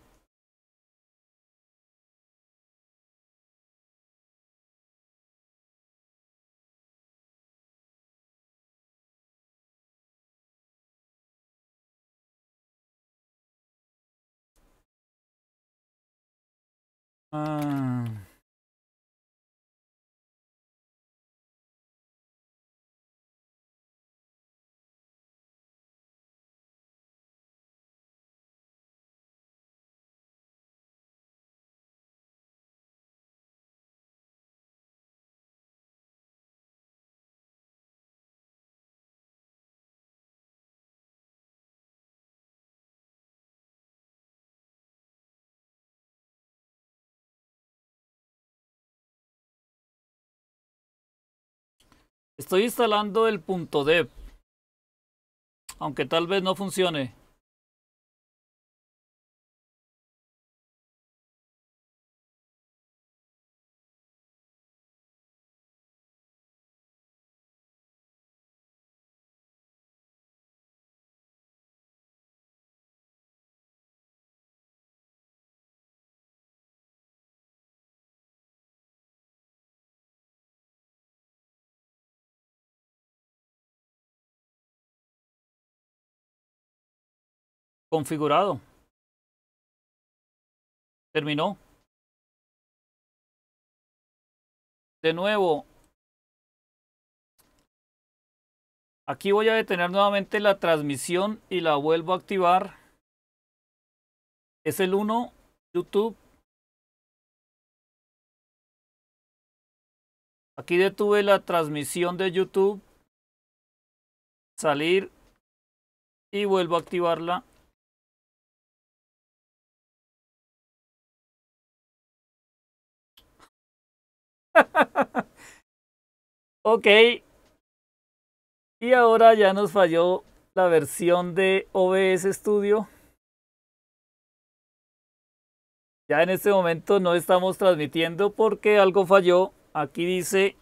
Ah. Estoy instalando el punto .dev, aunque tal vez no funcione. configurado. Terminó. De nuevo. Aquí voy a detener nuevamente la transmisión y la vuelvo a activar. Es el 1, YouTube. Aquí detuve la transmisión de YouTube. Salir. Y vuelvo a activarla ok. Y ahora ya nos falló la versión de OBS Studio. Ya en este momento no estamos transmitiendo porque algo falló. Aquí dice...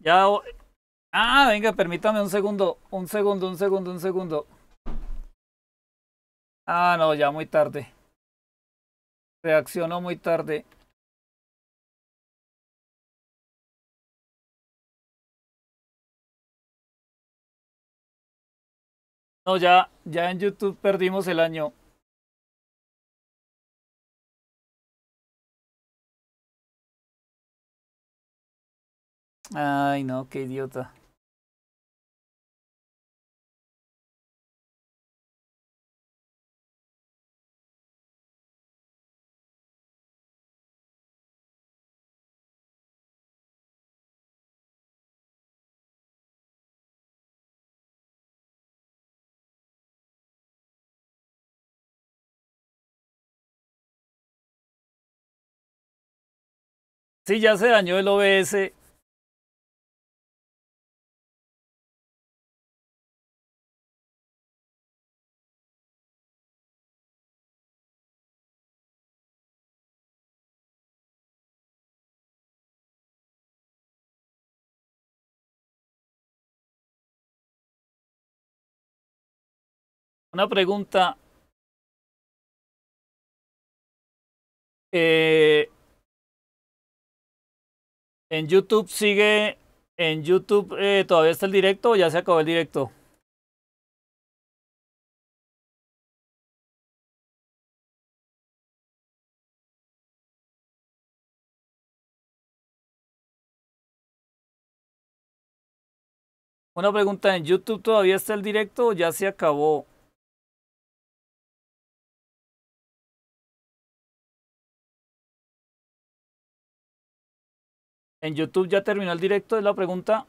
Ya... Ah, venga, permítame un segundo. Un segundo, un segundo, un segundo. Ah, no, ya muy tarde. Reaccionó muy tarde. No, ya, ya en YouTube perdimos el año. Ay, no, qué idiota. Sí, ya se dañó el OBS, una pregunta. Eh, en YouTube sigue. En YouTube eh, todavía está el directo o ya se acabó el directo. Una pregunta, ¿en YouTube todavía está el directo o ya se acabó? En YouTube ya terminó el directo, es la pregunta.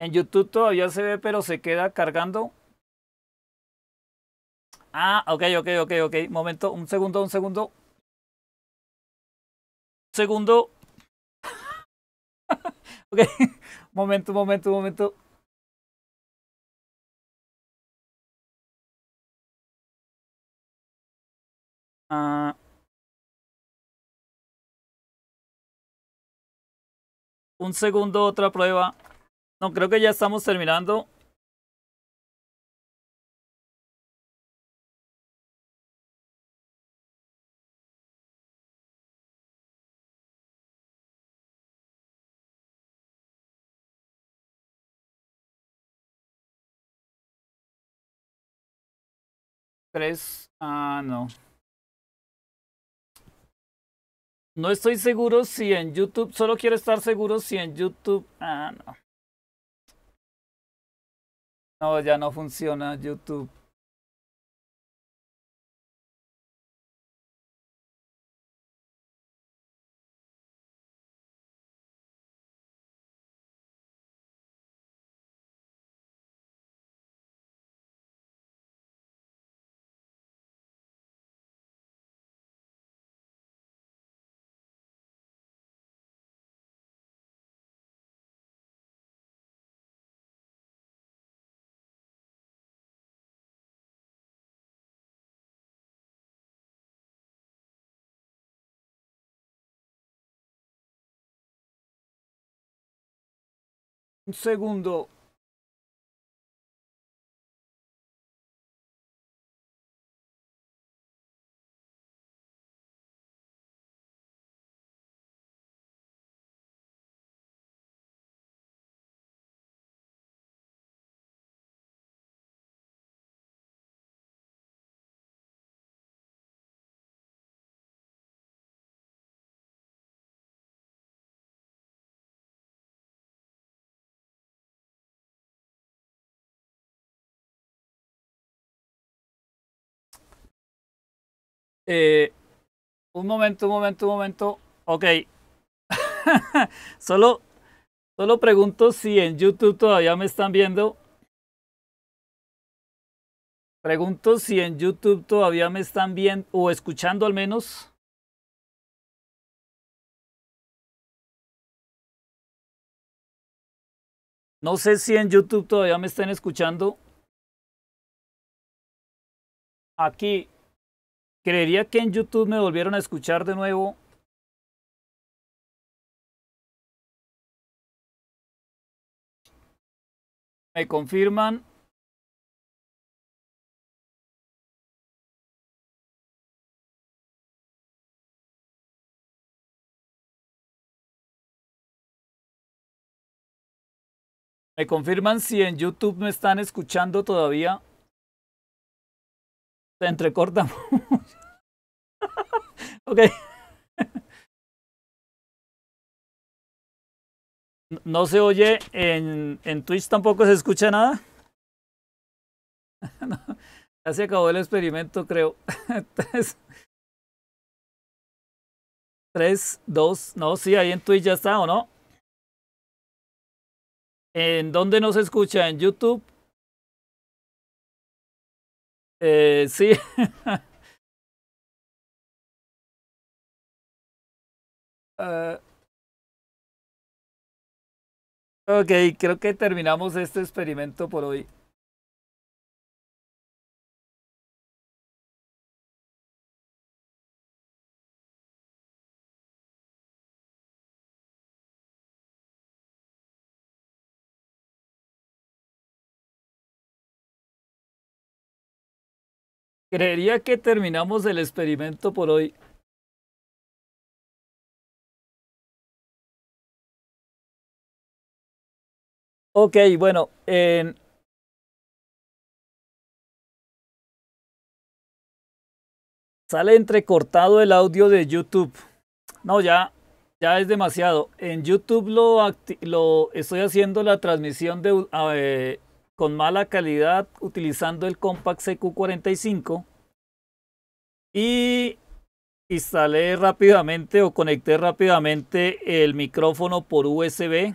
En YouTube todavía se ve, pero se queda cargando. Ah, ok, ok, ok, ok. Momento, un segundo, un segundo. Un segundo. ok, momento, momento, momento. Ah. Un segundo, otra prueba. No, creo que ya estamos terminando. Tres. Ah, no. No estoy seguro si en YouTube, solo quiero estar seguro si en YouTube... Ah, no. No, ya no funciona YouTube. segundo Eh, un momento, un momento, un momento. Ok. solo, solo pregunto si en YouTube todavía me están viendo. Pregunto si en YouTube todavía me están viendo o escuchando al menos. No sé si en YouTube todavía me están escuchando. Aquí, Creería que en YouTube me volvieron a escuchar de nuevo. Me confirman. Me confirman si en YouTube me están escuchando todavía. Se entrecorta Okay. No se oye en, en, Twitch tampoco se escucha nada. No, se acabó el experimento, creo. Tres, dos, no, sí, ahí en Twitch ya está, ¿o no? ¿En dónde no se escucha? ¿En YouTube? Eh, sí. Okay, eh, ok, creo que terminamos este experimento por hoy. Creería que terminamos el experimento por hoy. Ok, bueno. sale entrecortado el audio de YouTube. No, ya, ya es demasiado. En YouTube lo, estoy haciendo la transmisión eh, con mala calidad utilizando el Compact CQ45. Y instalé rápidamente o conecté rápidamente el micrófono por USB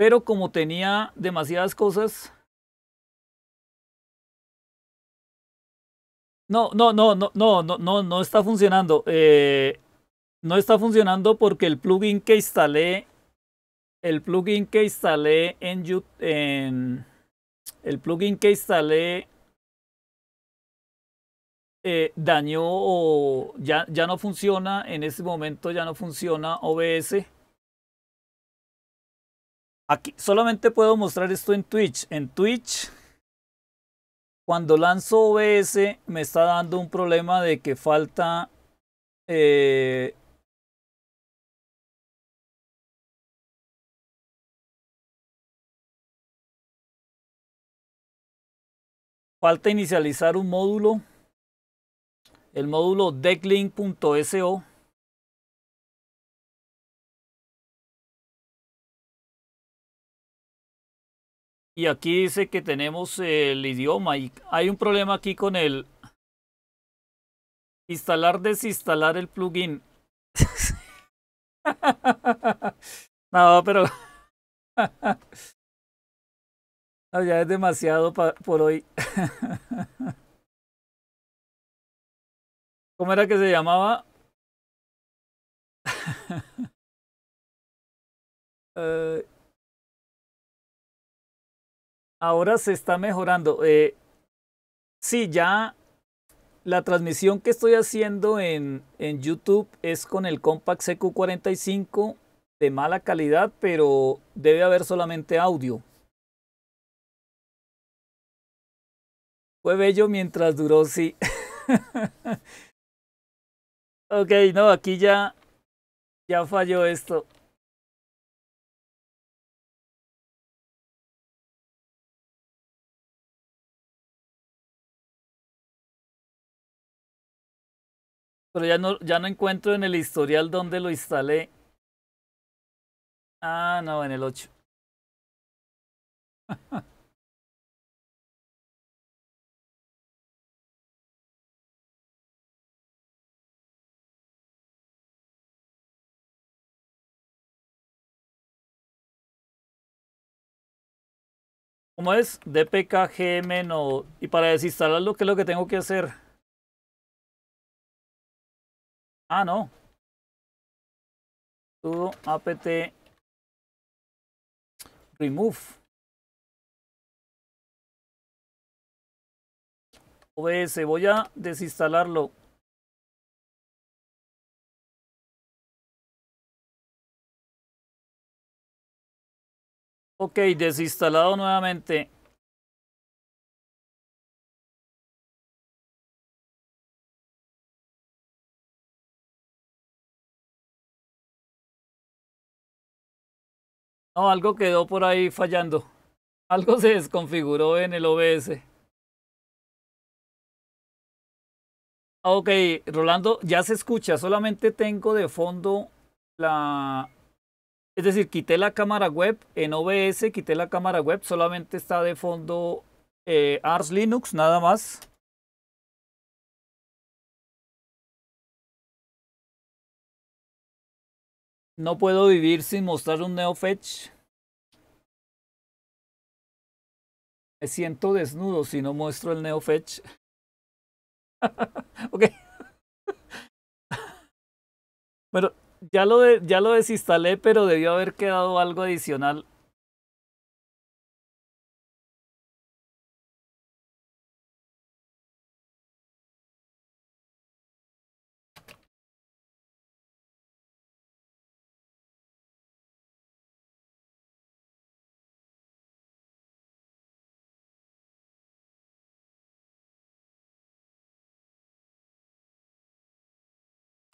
pero como tenía demasiadas cosas... No, no, no, no, no, no, no, no está funcionando. Eh, no está funcionando porque el plugin que instalé, el plugin que instalé en, en el plugin que instalé eh, dañó o ya, ya no funciona, en este momento ya no funciona OBS. Aquí solamente puedo mostrar esto en Twitch. En Twitch, cuando lanzo OBS, me está dando un problema de que falta... Eh, falta inicializar un módulo, el módulo decklink.so Y aquí dice que tenemos el idioma y hay un problema aquí con el instalar, desinstalar el plugin. no, pero ya es demasiado por hoy. ¿Cómo era que se llamaba? Eh, ahora se está mejorando. Eh, sí, ya la transmisión que estoy haciendo en, en, YouTube es con el Compact CQ45 de mala calidad, pero debe haber solamente audio. Fue bello mientras duró, sí. ok, no, aquí ya, ya falló esto. Pero ya no, ya no encuentro en el historial donde lo instalé. Ah, no, en el 8. ¿Cómo es? DPKGM no. Y para desinstalarlo, ¿qué es lo que tengo que hacer? Ah, no. Todo apt remove. OBS, voy a desinstalarlo. Ok, desinstalado nuevamente. No, algo quedó por ahí fallando. Algo se desconfiguró en el OBS. Ah, ok, Rolando, ya se escucha. Solamente tengo de fondo la... Es decir, quité la cámara web en OBS, quité la cámara web. Solamente está de fondo eh, Ars Linux, nada más. No puedo vivir sin mostrar un NeoFetch. Me siento desnudo si no muestro el NeoFetch. ok. bueno, ya lo, ya lo desinstalé, pero debió haber quedado algo adicional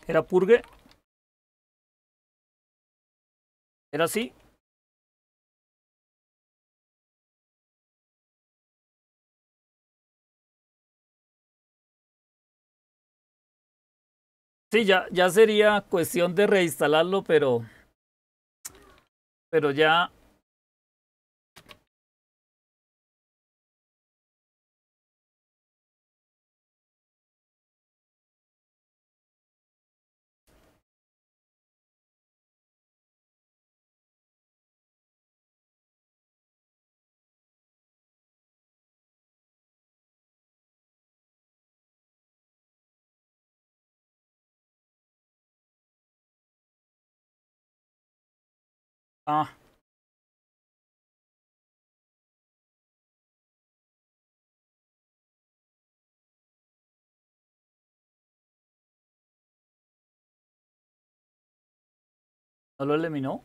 Era purgue. Era así. Sí, ya, ya sería cuestión de reinstalarlo, pero... Pero ya Ah. ¿No lo eliminó?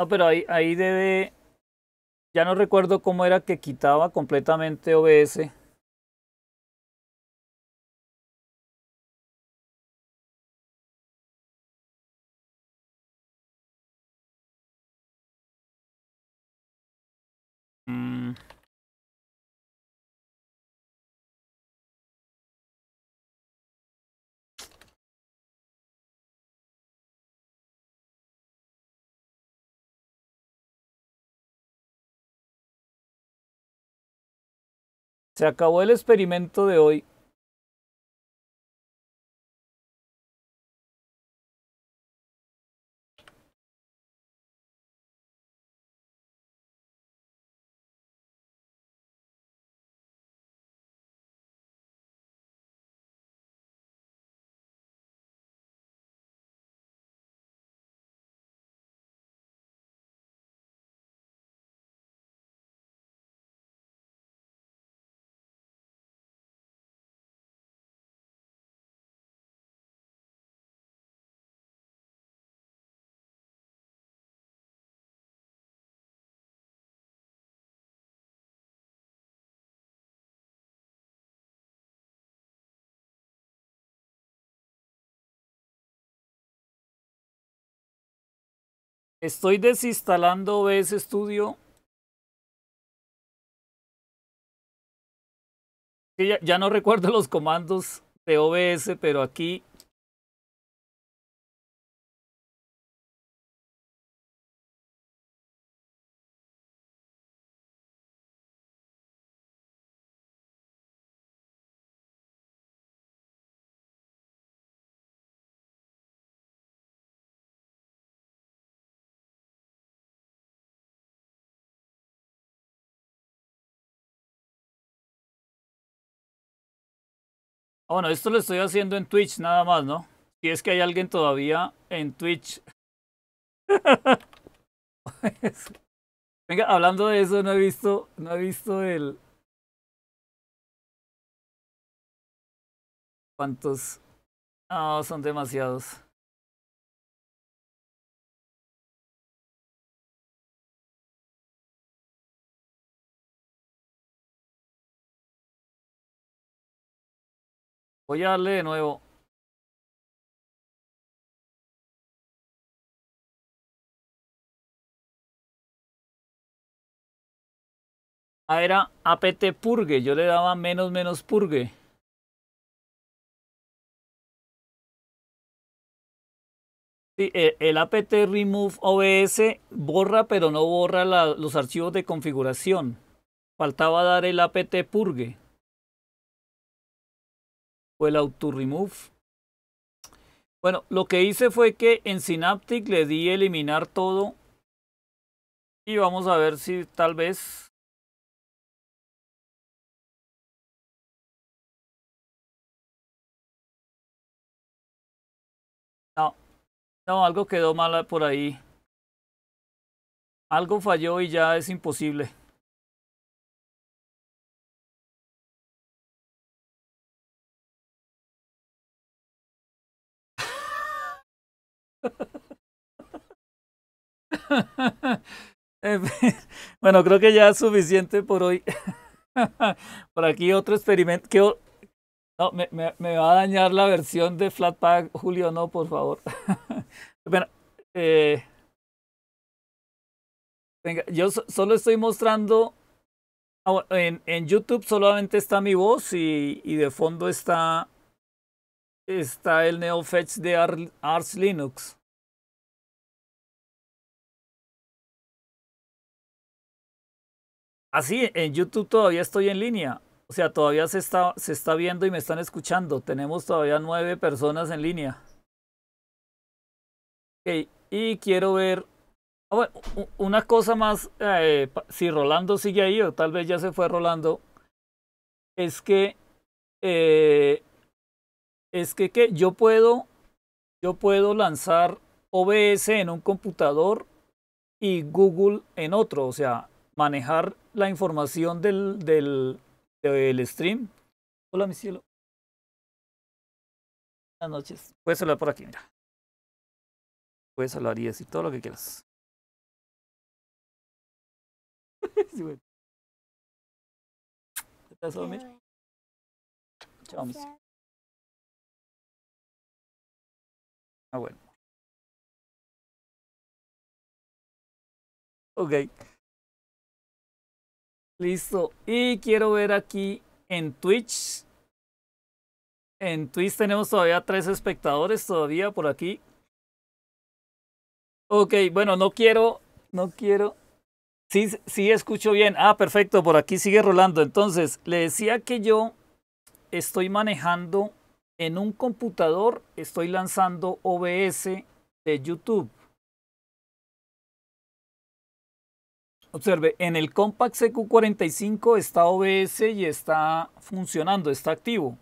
No, pero ahí, ahí debe. Ya no recuerdo cómo era que quitaba completamente OBS. Se acabó el experimento de hoy Estoy desinstalando OBS Studio. Ya, ya no recuerdo los comandos de OBS, pero aquí Ah, bueno, esto lo estoy haciendo en Twitch nada más, ¿no? Si es que hay alguien todavía en Twitch. Venga, hablando de eso, no he visto, no he visto el... ¿Cuántos? Ah, son demasiados. Voy a darle de nuevo. Ah, era apt purgue. Yo le daba menos menos purgue. E, el, apt remove OBS borra, pero no borra los archivos de configuración. Faltaba dar el apt purgue el auto remove. Bueno, lo que hice fue que en Synaptic le di eliminar todo. Y vamos a ver si tal vez... No, no, algo quedó mal por ahí. Algo falló y ya es imposible. bueno, creo que ya es suficiente por hoy. por aquí otro experimento. No, me, va a dañar la versión de Flatpak, Julio, no, por favor. bueno, eh. yo solo estoy mostrando. Ah, en, YouTube solamente está mi voz y, y de fondo está está el NeoFetch de Arch Ars Linux. Así, ah, en YouTube todavía estoy en línea. O sea, todavía se está, se está viendo y me están escuchando. Tenemos todavía nueve personas en línea. y quiero ver... Ah, una cosa más, eh, si Rolando sigue ahí, o tal vez ya se fue Rolando, es que eh, es que, yo puedo yo puedo lanzar OBS en un computador y Google en otro, o sea, manejar la información del, del, del stream. Hola, mi cielo. Buenas noches. Puedes hablar por aquí, mira. Puedes hablar y decir todo lo que quieras. estás Chao, mi Ah, bueno. Ok. Listo. Y quiero ver aquí en Twitch. En Twitch tenemos todavía tres espectadores todavía por aquí. Ok, bueno, no quiero, no quiero. Sí, sí escucho bien. Ah, perfecto, por aquí sigue rolando. Entonces, le decía que yo estoy manejando en un computador estoy lanzando OBS de YouTube. Observe, en el Compact CQ45 está OBS y está funcionando, está activo.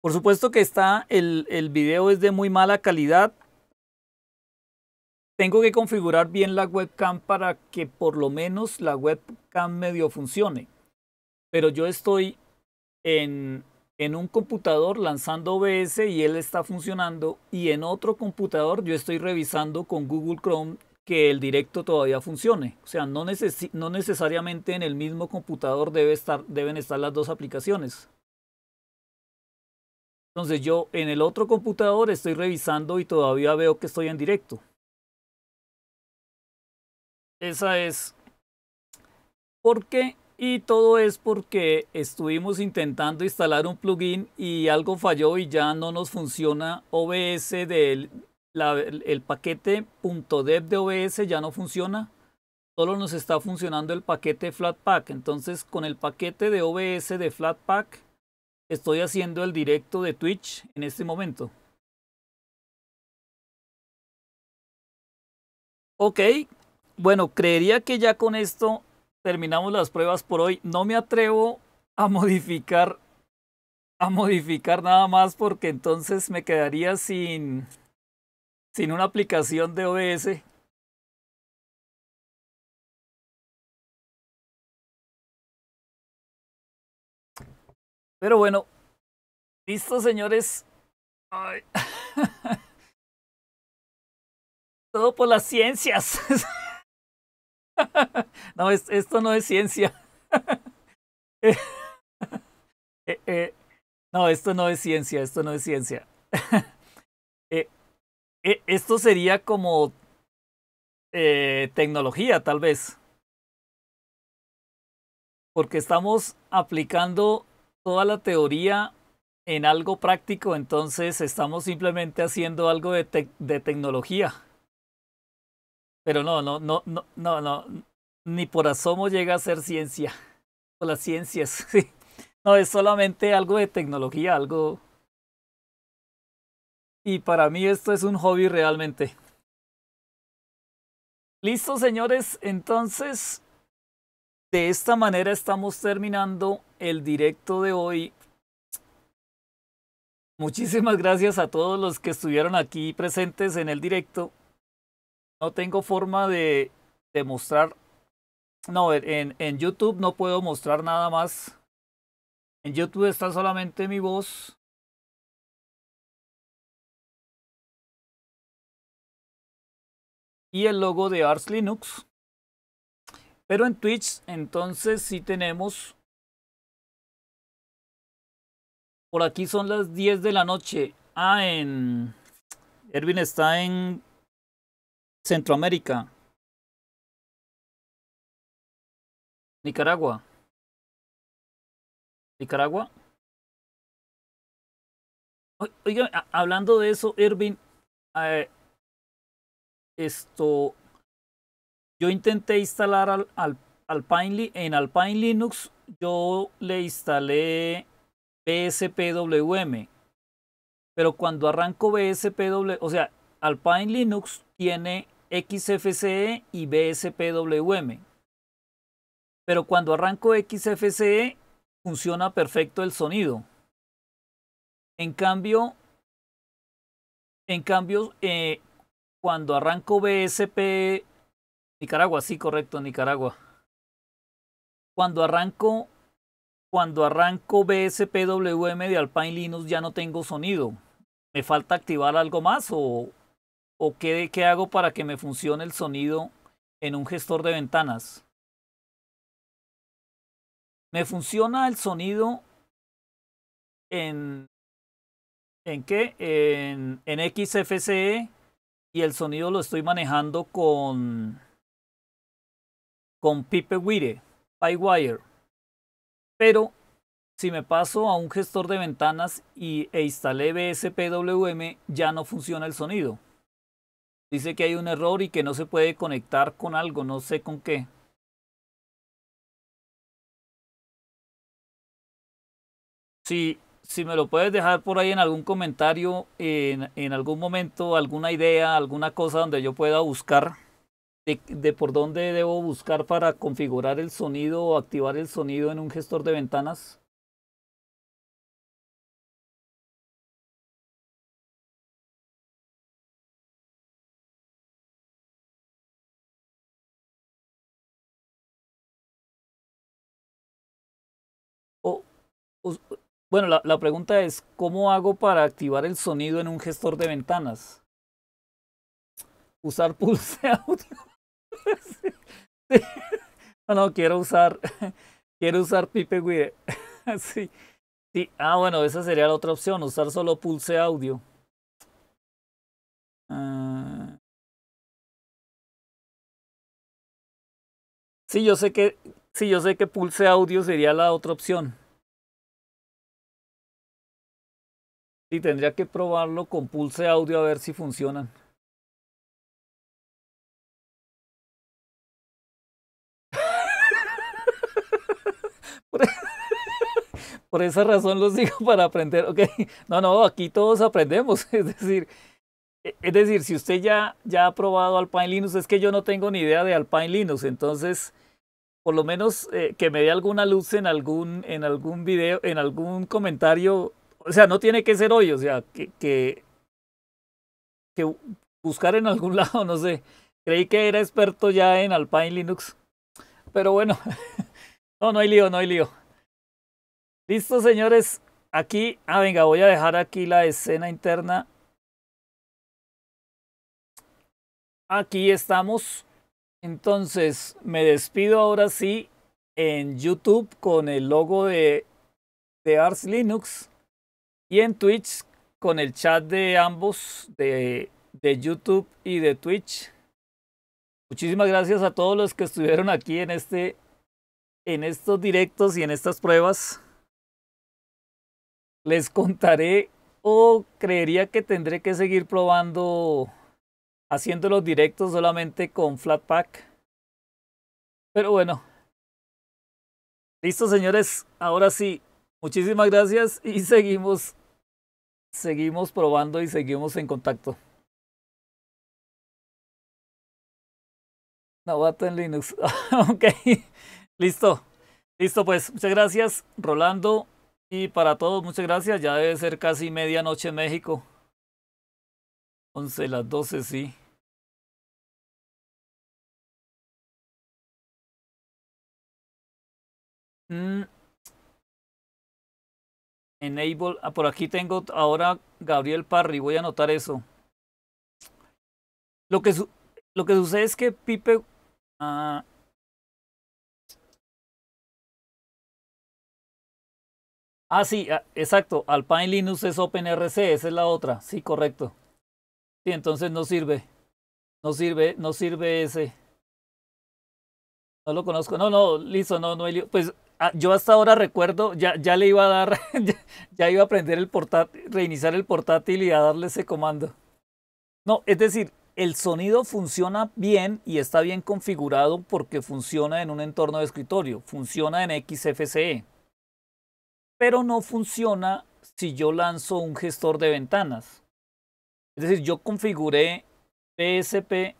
Por supuesto que está, el, el video es de muy mala calidad. Tengo que configurar bien la webcam para que por lo menos la webcam medio funcione. Pero yo estoy en, en un computador lanzando OBS y él está funcionando y en otro computador yo estoy revisando con Google Chrome que el directo todavía funcione. O sea, no, no necesariamente en el mismo computador debe estar, deben estar las dos aplicaciones. Entonces yo en el otro computador estoy revisando y todavía veo que estoy en directo. Esa es porque y todo es porque estuvimos intentando instalar un plugin y algo falló y ya no nos funciona OBS del el paquete .dev de OBS ya no funciona. Solo nos está funcionando el paquete Flatpak. Entonces con el paquete de OBS de Flatpak estoy haciendo el directo de Twitch en este momento. Ok, bueno, creería que ya con esto terminamos las pruebas por hoy. No me atrevo a modificar a modificar nada más porque entonces me quedaría sin sin una aplicación de OBS. Pero bueno, listo señores. Todo por las ciencias. no, esto no es ciencia. Eh, eh, no, esto no es ciencia, esto no es ciencia. Eh, e, esto sería como tecnología, tal vez. Porque estamos aplicando toda la teoría en algo práctico, entonces estamos simplemente haciendo algo de, de tecnología. Pero no, no, no, no, no, no, ni por asomo llega a ser ciencia. O las ciencias, No, es solamente algo de tecnología, algo... Y para mí esto es un hobby realmente. Listo, señores. Entonces, de esta manera estamos terminando el directo de hoy. Muchísimas gracias a todos los que estuvieron aquí presentes en el directo no tengo forma de, demostrar mostrar. No, en, en YouTube no puedo mostrar nada más. En YouTube está solamente mi voz. Y el logo de Ars Linux. Pero en Twitch, entonces sí tenemos. Por aquí son las 10 de la noche. Ah, en. Erwin está en Centroamérica. Nicaragua. Nicaragua. Oiga, hablando de eso, Irving, eh, esto, yo intenté instalar al, al, Alpine, en Alpine Linux, yo le instalé BSPWM, pero cuando arranco BSPW, o sea, Alpine Linux tiene XFCE y BSPWM. Pero cuando arranco XFCE funciona perfecto el sonido. En cambio, en cambio eh, cuando arranco BSP Nicaragua, sí, correcto, Nicaragua. Cuando arranco cuando arranco BSPWM de Alpine Linux ya no tengo sonido. ¿Me falta activar algo más o, o qué, qué hago para que me funcione el sonido en un gestor de ventanas. Me funciona el sonido en ¿En qué? En, en, XFCE y el sonido lo estoy manejando con con PipeWire, Pero si me paso a un gestor de ventanas y, e instalé BSPWM, ya no funciona el sonido. Dice que hay un error y que no se puede conectar con algo, no sé con qué. Si, si me lo puedes dejar por ahí en algún comentario, en, algún momento, alguna idea, alguna cosa donde yo pueda buscar de, de por dónde debo buscar para configurar el sonido o activar el sonido en un gestor de ventanas. Bueno, la, la, pregunta es, ¿cómo hago para activar el sonido en un gestor de ventanas? Usar pulse audio. No, no, quiero usar, quiero usar Pipe sí, sí. Ah, bueno, esa sería la otra opción, usar solo pulse audio. Ah. Sí, yo sé que, sí, yo sé que pulse audio sería la otra opción. Y tendría que probarlo con pulse audio a ver si funcionan. E- por esa razón los digo para aprender, ok. No, no, aquí todos aprendemos. Es decir, e-, es decir, si usted ya, ya ha probado Alpine Linux, es que yo no tengo ni idea de Alpine Linux, entonces por lo menos eh, que me dé alguna luz en algún, en algún video, en algún comentario o sea, no tiene que ser hoy, o sea, que, que, que buscar en algún lado, no sé. Creí que era experto ya en Alpine Linux. Pero bueno, no, no hay lío, no hay lío. Listo, señores. Aquí, ah, venga, voy a dejar aquí la escena interna. Aquí estamos. Entonces, me despido ahora sí en YouTube con el logo de, de Ars Linux. Y en Twitch, con el chat de ambos, de, YouTube y de Twitch. Muchísimas gracias a todos los que estuvieron aquí en este en estos directos y en estas pruebas. Les contaré o creería que tendré que seguir probando haciendo los directos solamente con Flatpak. Pero bueno. Listo, señores. Ahora sí. Muchísimas gracias y seguimos seguimos probando y seguimos en contacto. Novato en Linux. ok, listo. Listo, pues muchas gracias, Rolando. Y para todos, muchas gracias. Ya debe ser casi medianoche en México. 11, las 12, sí. Mm. Enable. Ah, por aquí tengo ahora Gabriel Parry. Voy a anotar eso. Lo que, lo que sucede es que Pipe. Ah, ah sí, ah, exacto. Alpine Linux es OpenRC, esa es la otra. Sí, correcto. Sí, entonces no sirve. No sirve, no sirve ese. No lo conozco. No, no, listo, no, no Pues Ah, yo hasta ahora recuerdo, ya, ya le iba a dar, ya, iba a aprender el portátil, reiniciar el portátil y a darle ese comando. No, es decir, el sonido funciona bien y está bien configurado porque funciona en un entorno de escritorio, funciona en XFCE. Pero no funciona si yo lanzo un gestor de ventanas. Es decir, yo configuré PSP.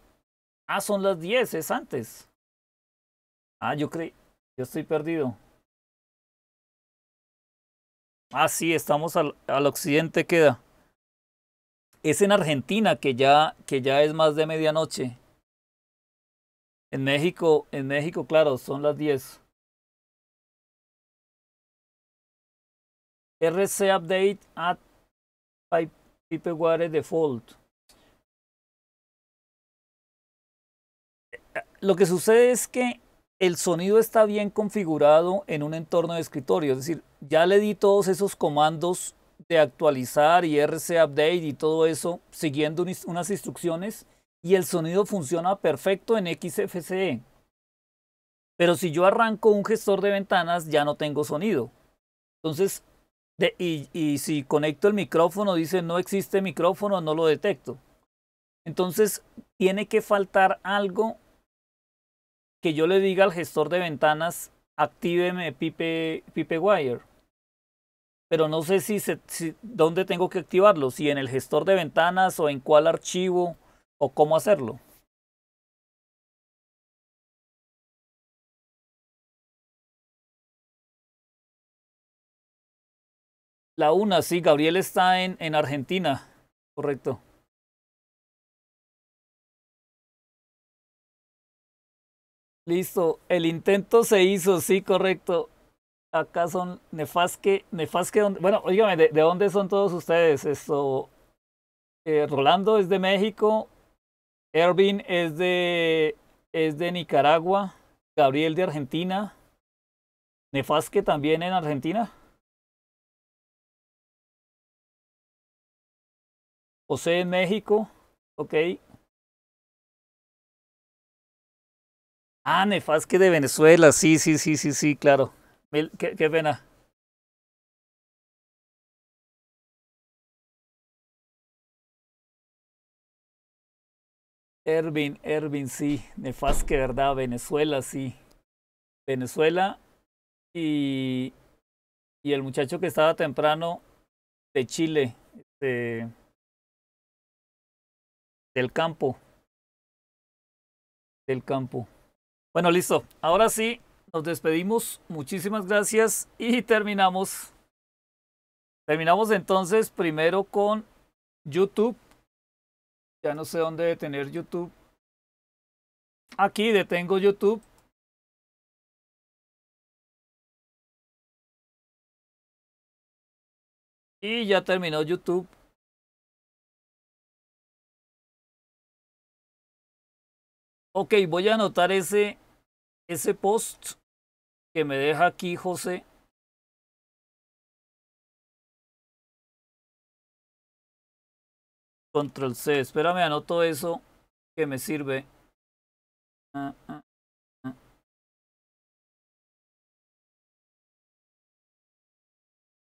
Ah, son las 10, es antes. Ah, yo creí, yo estoy perdido. Ah, sí, estamos al, al occidente queda. Es en Argentina que ya, que ya es más de medianoche. En México, en México, claro, son las 10. RC update at Pipeware default. Eh, eh, lo que sucede es que el sonido está bien configurado en un entorno de escritorio, es decir, ya le di todos esos comandos de actualizar y RC update y todo eso siguiendo unas instrucciones y el sonido funciona perfecto en XFCE. Pero si yo arranco un gestor de ventanas ya no tengo sonido. Entonces, y si conecto el micrófono dice no existe micrófono, no lo detecto. Entonces, tiene que faltar algo que yo le diga al gestor de ventanas, actíveme Pipe, Wire. Pero no sé si, dónde tengo que activarlo, si en el gestor de ventanas o en cuál archivo o cómo hacerlo. La una, sí, Gabriel está en, en Argentina, correcto. Listo, el intento se hizo, sí, correcto. Acá son Nefasque, Nefasque, ¿dónde? bueno, oígame, ¿de, dónde son todos ustedes? Esto, eh, Rolando es de México, Ervin es de, es de Nicaragua, Gabriel de Argentina, Nefasque también en Argentina. José en México, ok, Ah, Nefasque de Venezuela, sí, sí, sí, sí, sí, claro. qué, pena. Ervin, Ervin, sí. Nefasque, ¿verdad? Venezuela, sí. Venezuela. Y, y el muchacho que estaba temprano de Chile, de, este, del campo. Del campo. Bueno, listo. Ahora sí, nos despedimos. Muchísimas gracias y terminamos. Terminamos entonces primero con YouTube. Ya no sé dónde detener YouTube. Aquí detengo YouTube. Y ya terminó YouTube. Ok, voy a anotar ese ese post que me deja aquí José. Control C, espérame, anoto eso que me sirve. Ah, ah, ah.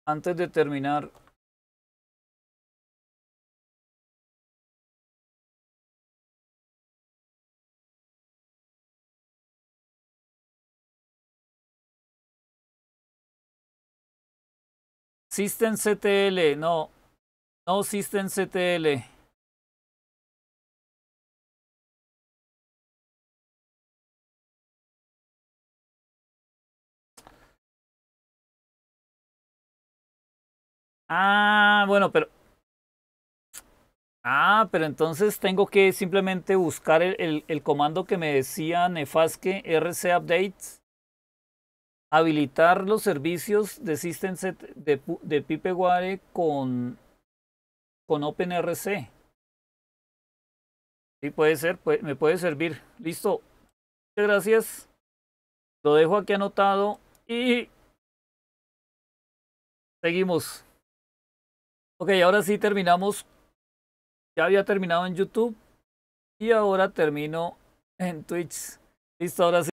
antes de terminar SystemCTL, no. No SystemCTL. Ah, bueno, pero... Ah, pero entonces tengo que simplemente buscar el, el, comando que me decía Nefasque rc update habilitar los servicios de SystemSet de, de PipeWare con, con OpenRC. Sí, puede ser, pues me puede servir. Listo. Muchas gracias. Lo dejo aquí anotado y seguimos. Ok, ahora sí terminamos. Ya había terminado en YouTube y ahora termino en Twitch. Listo, ahora sí.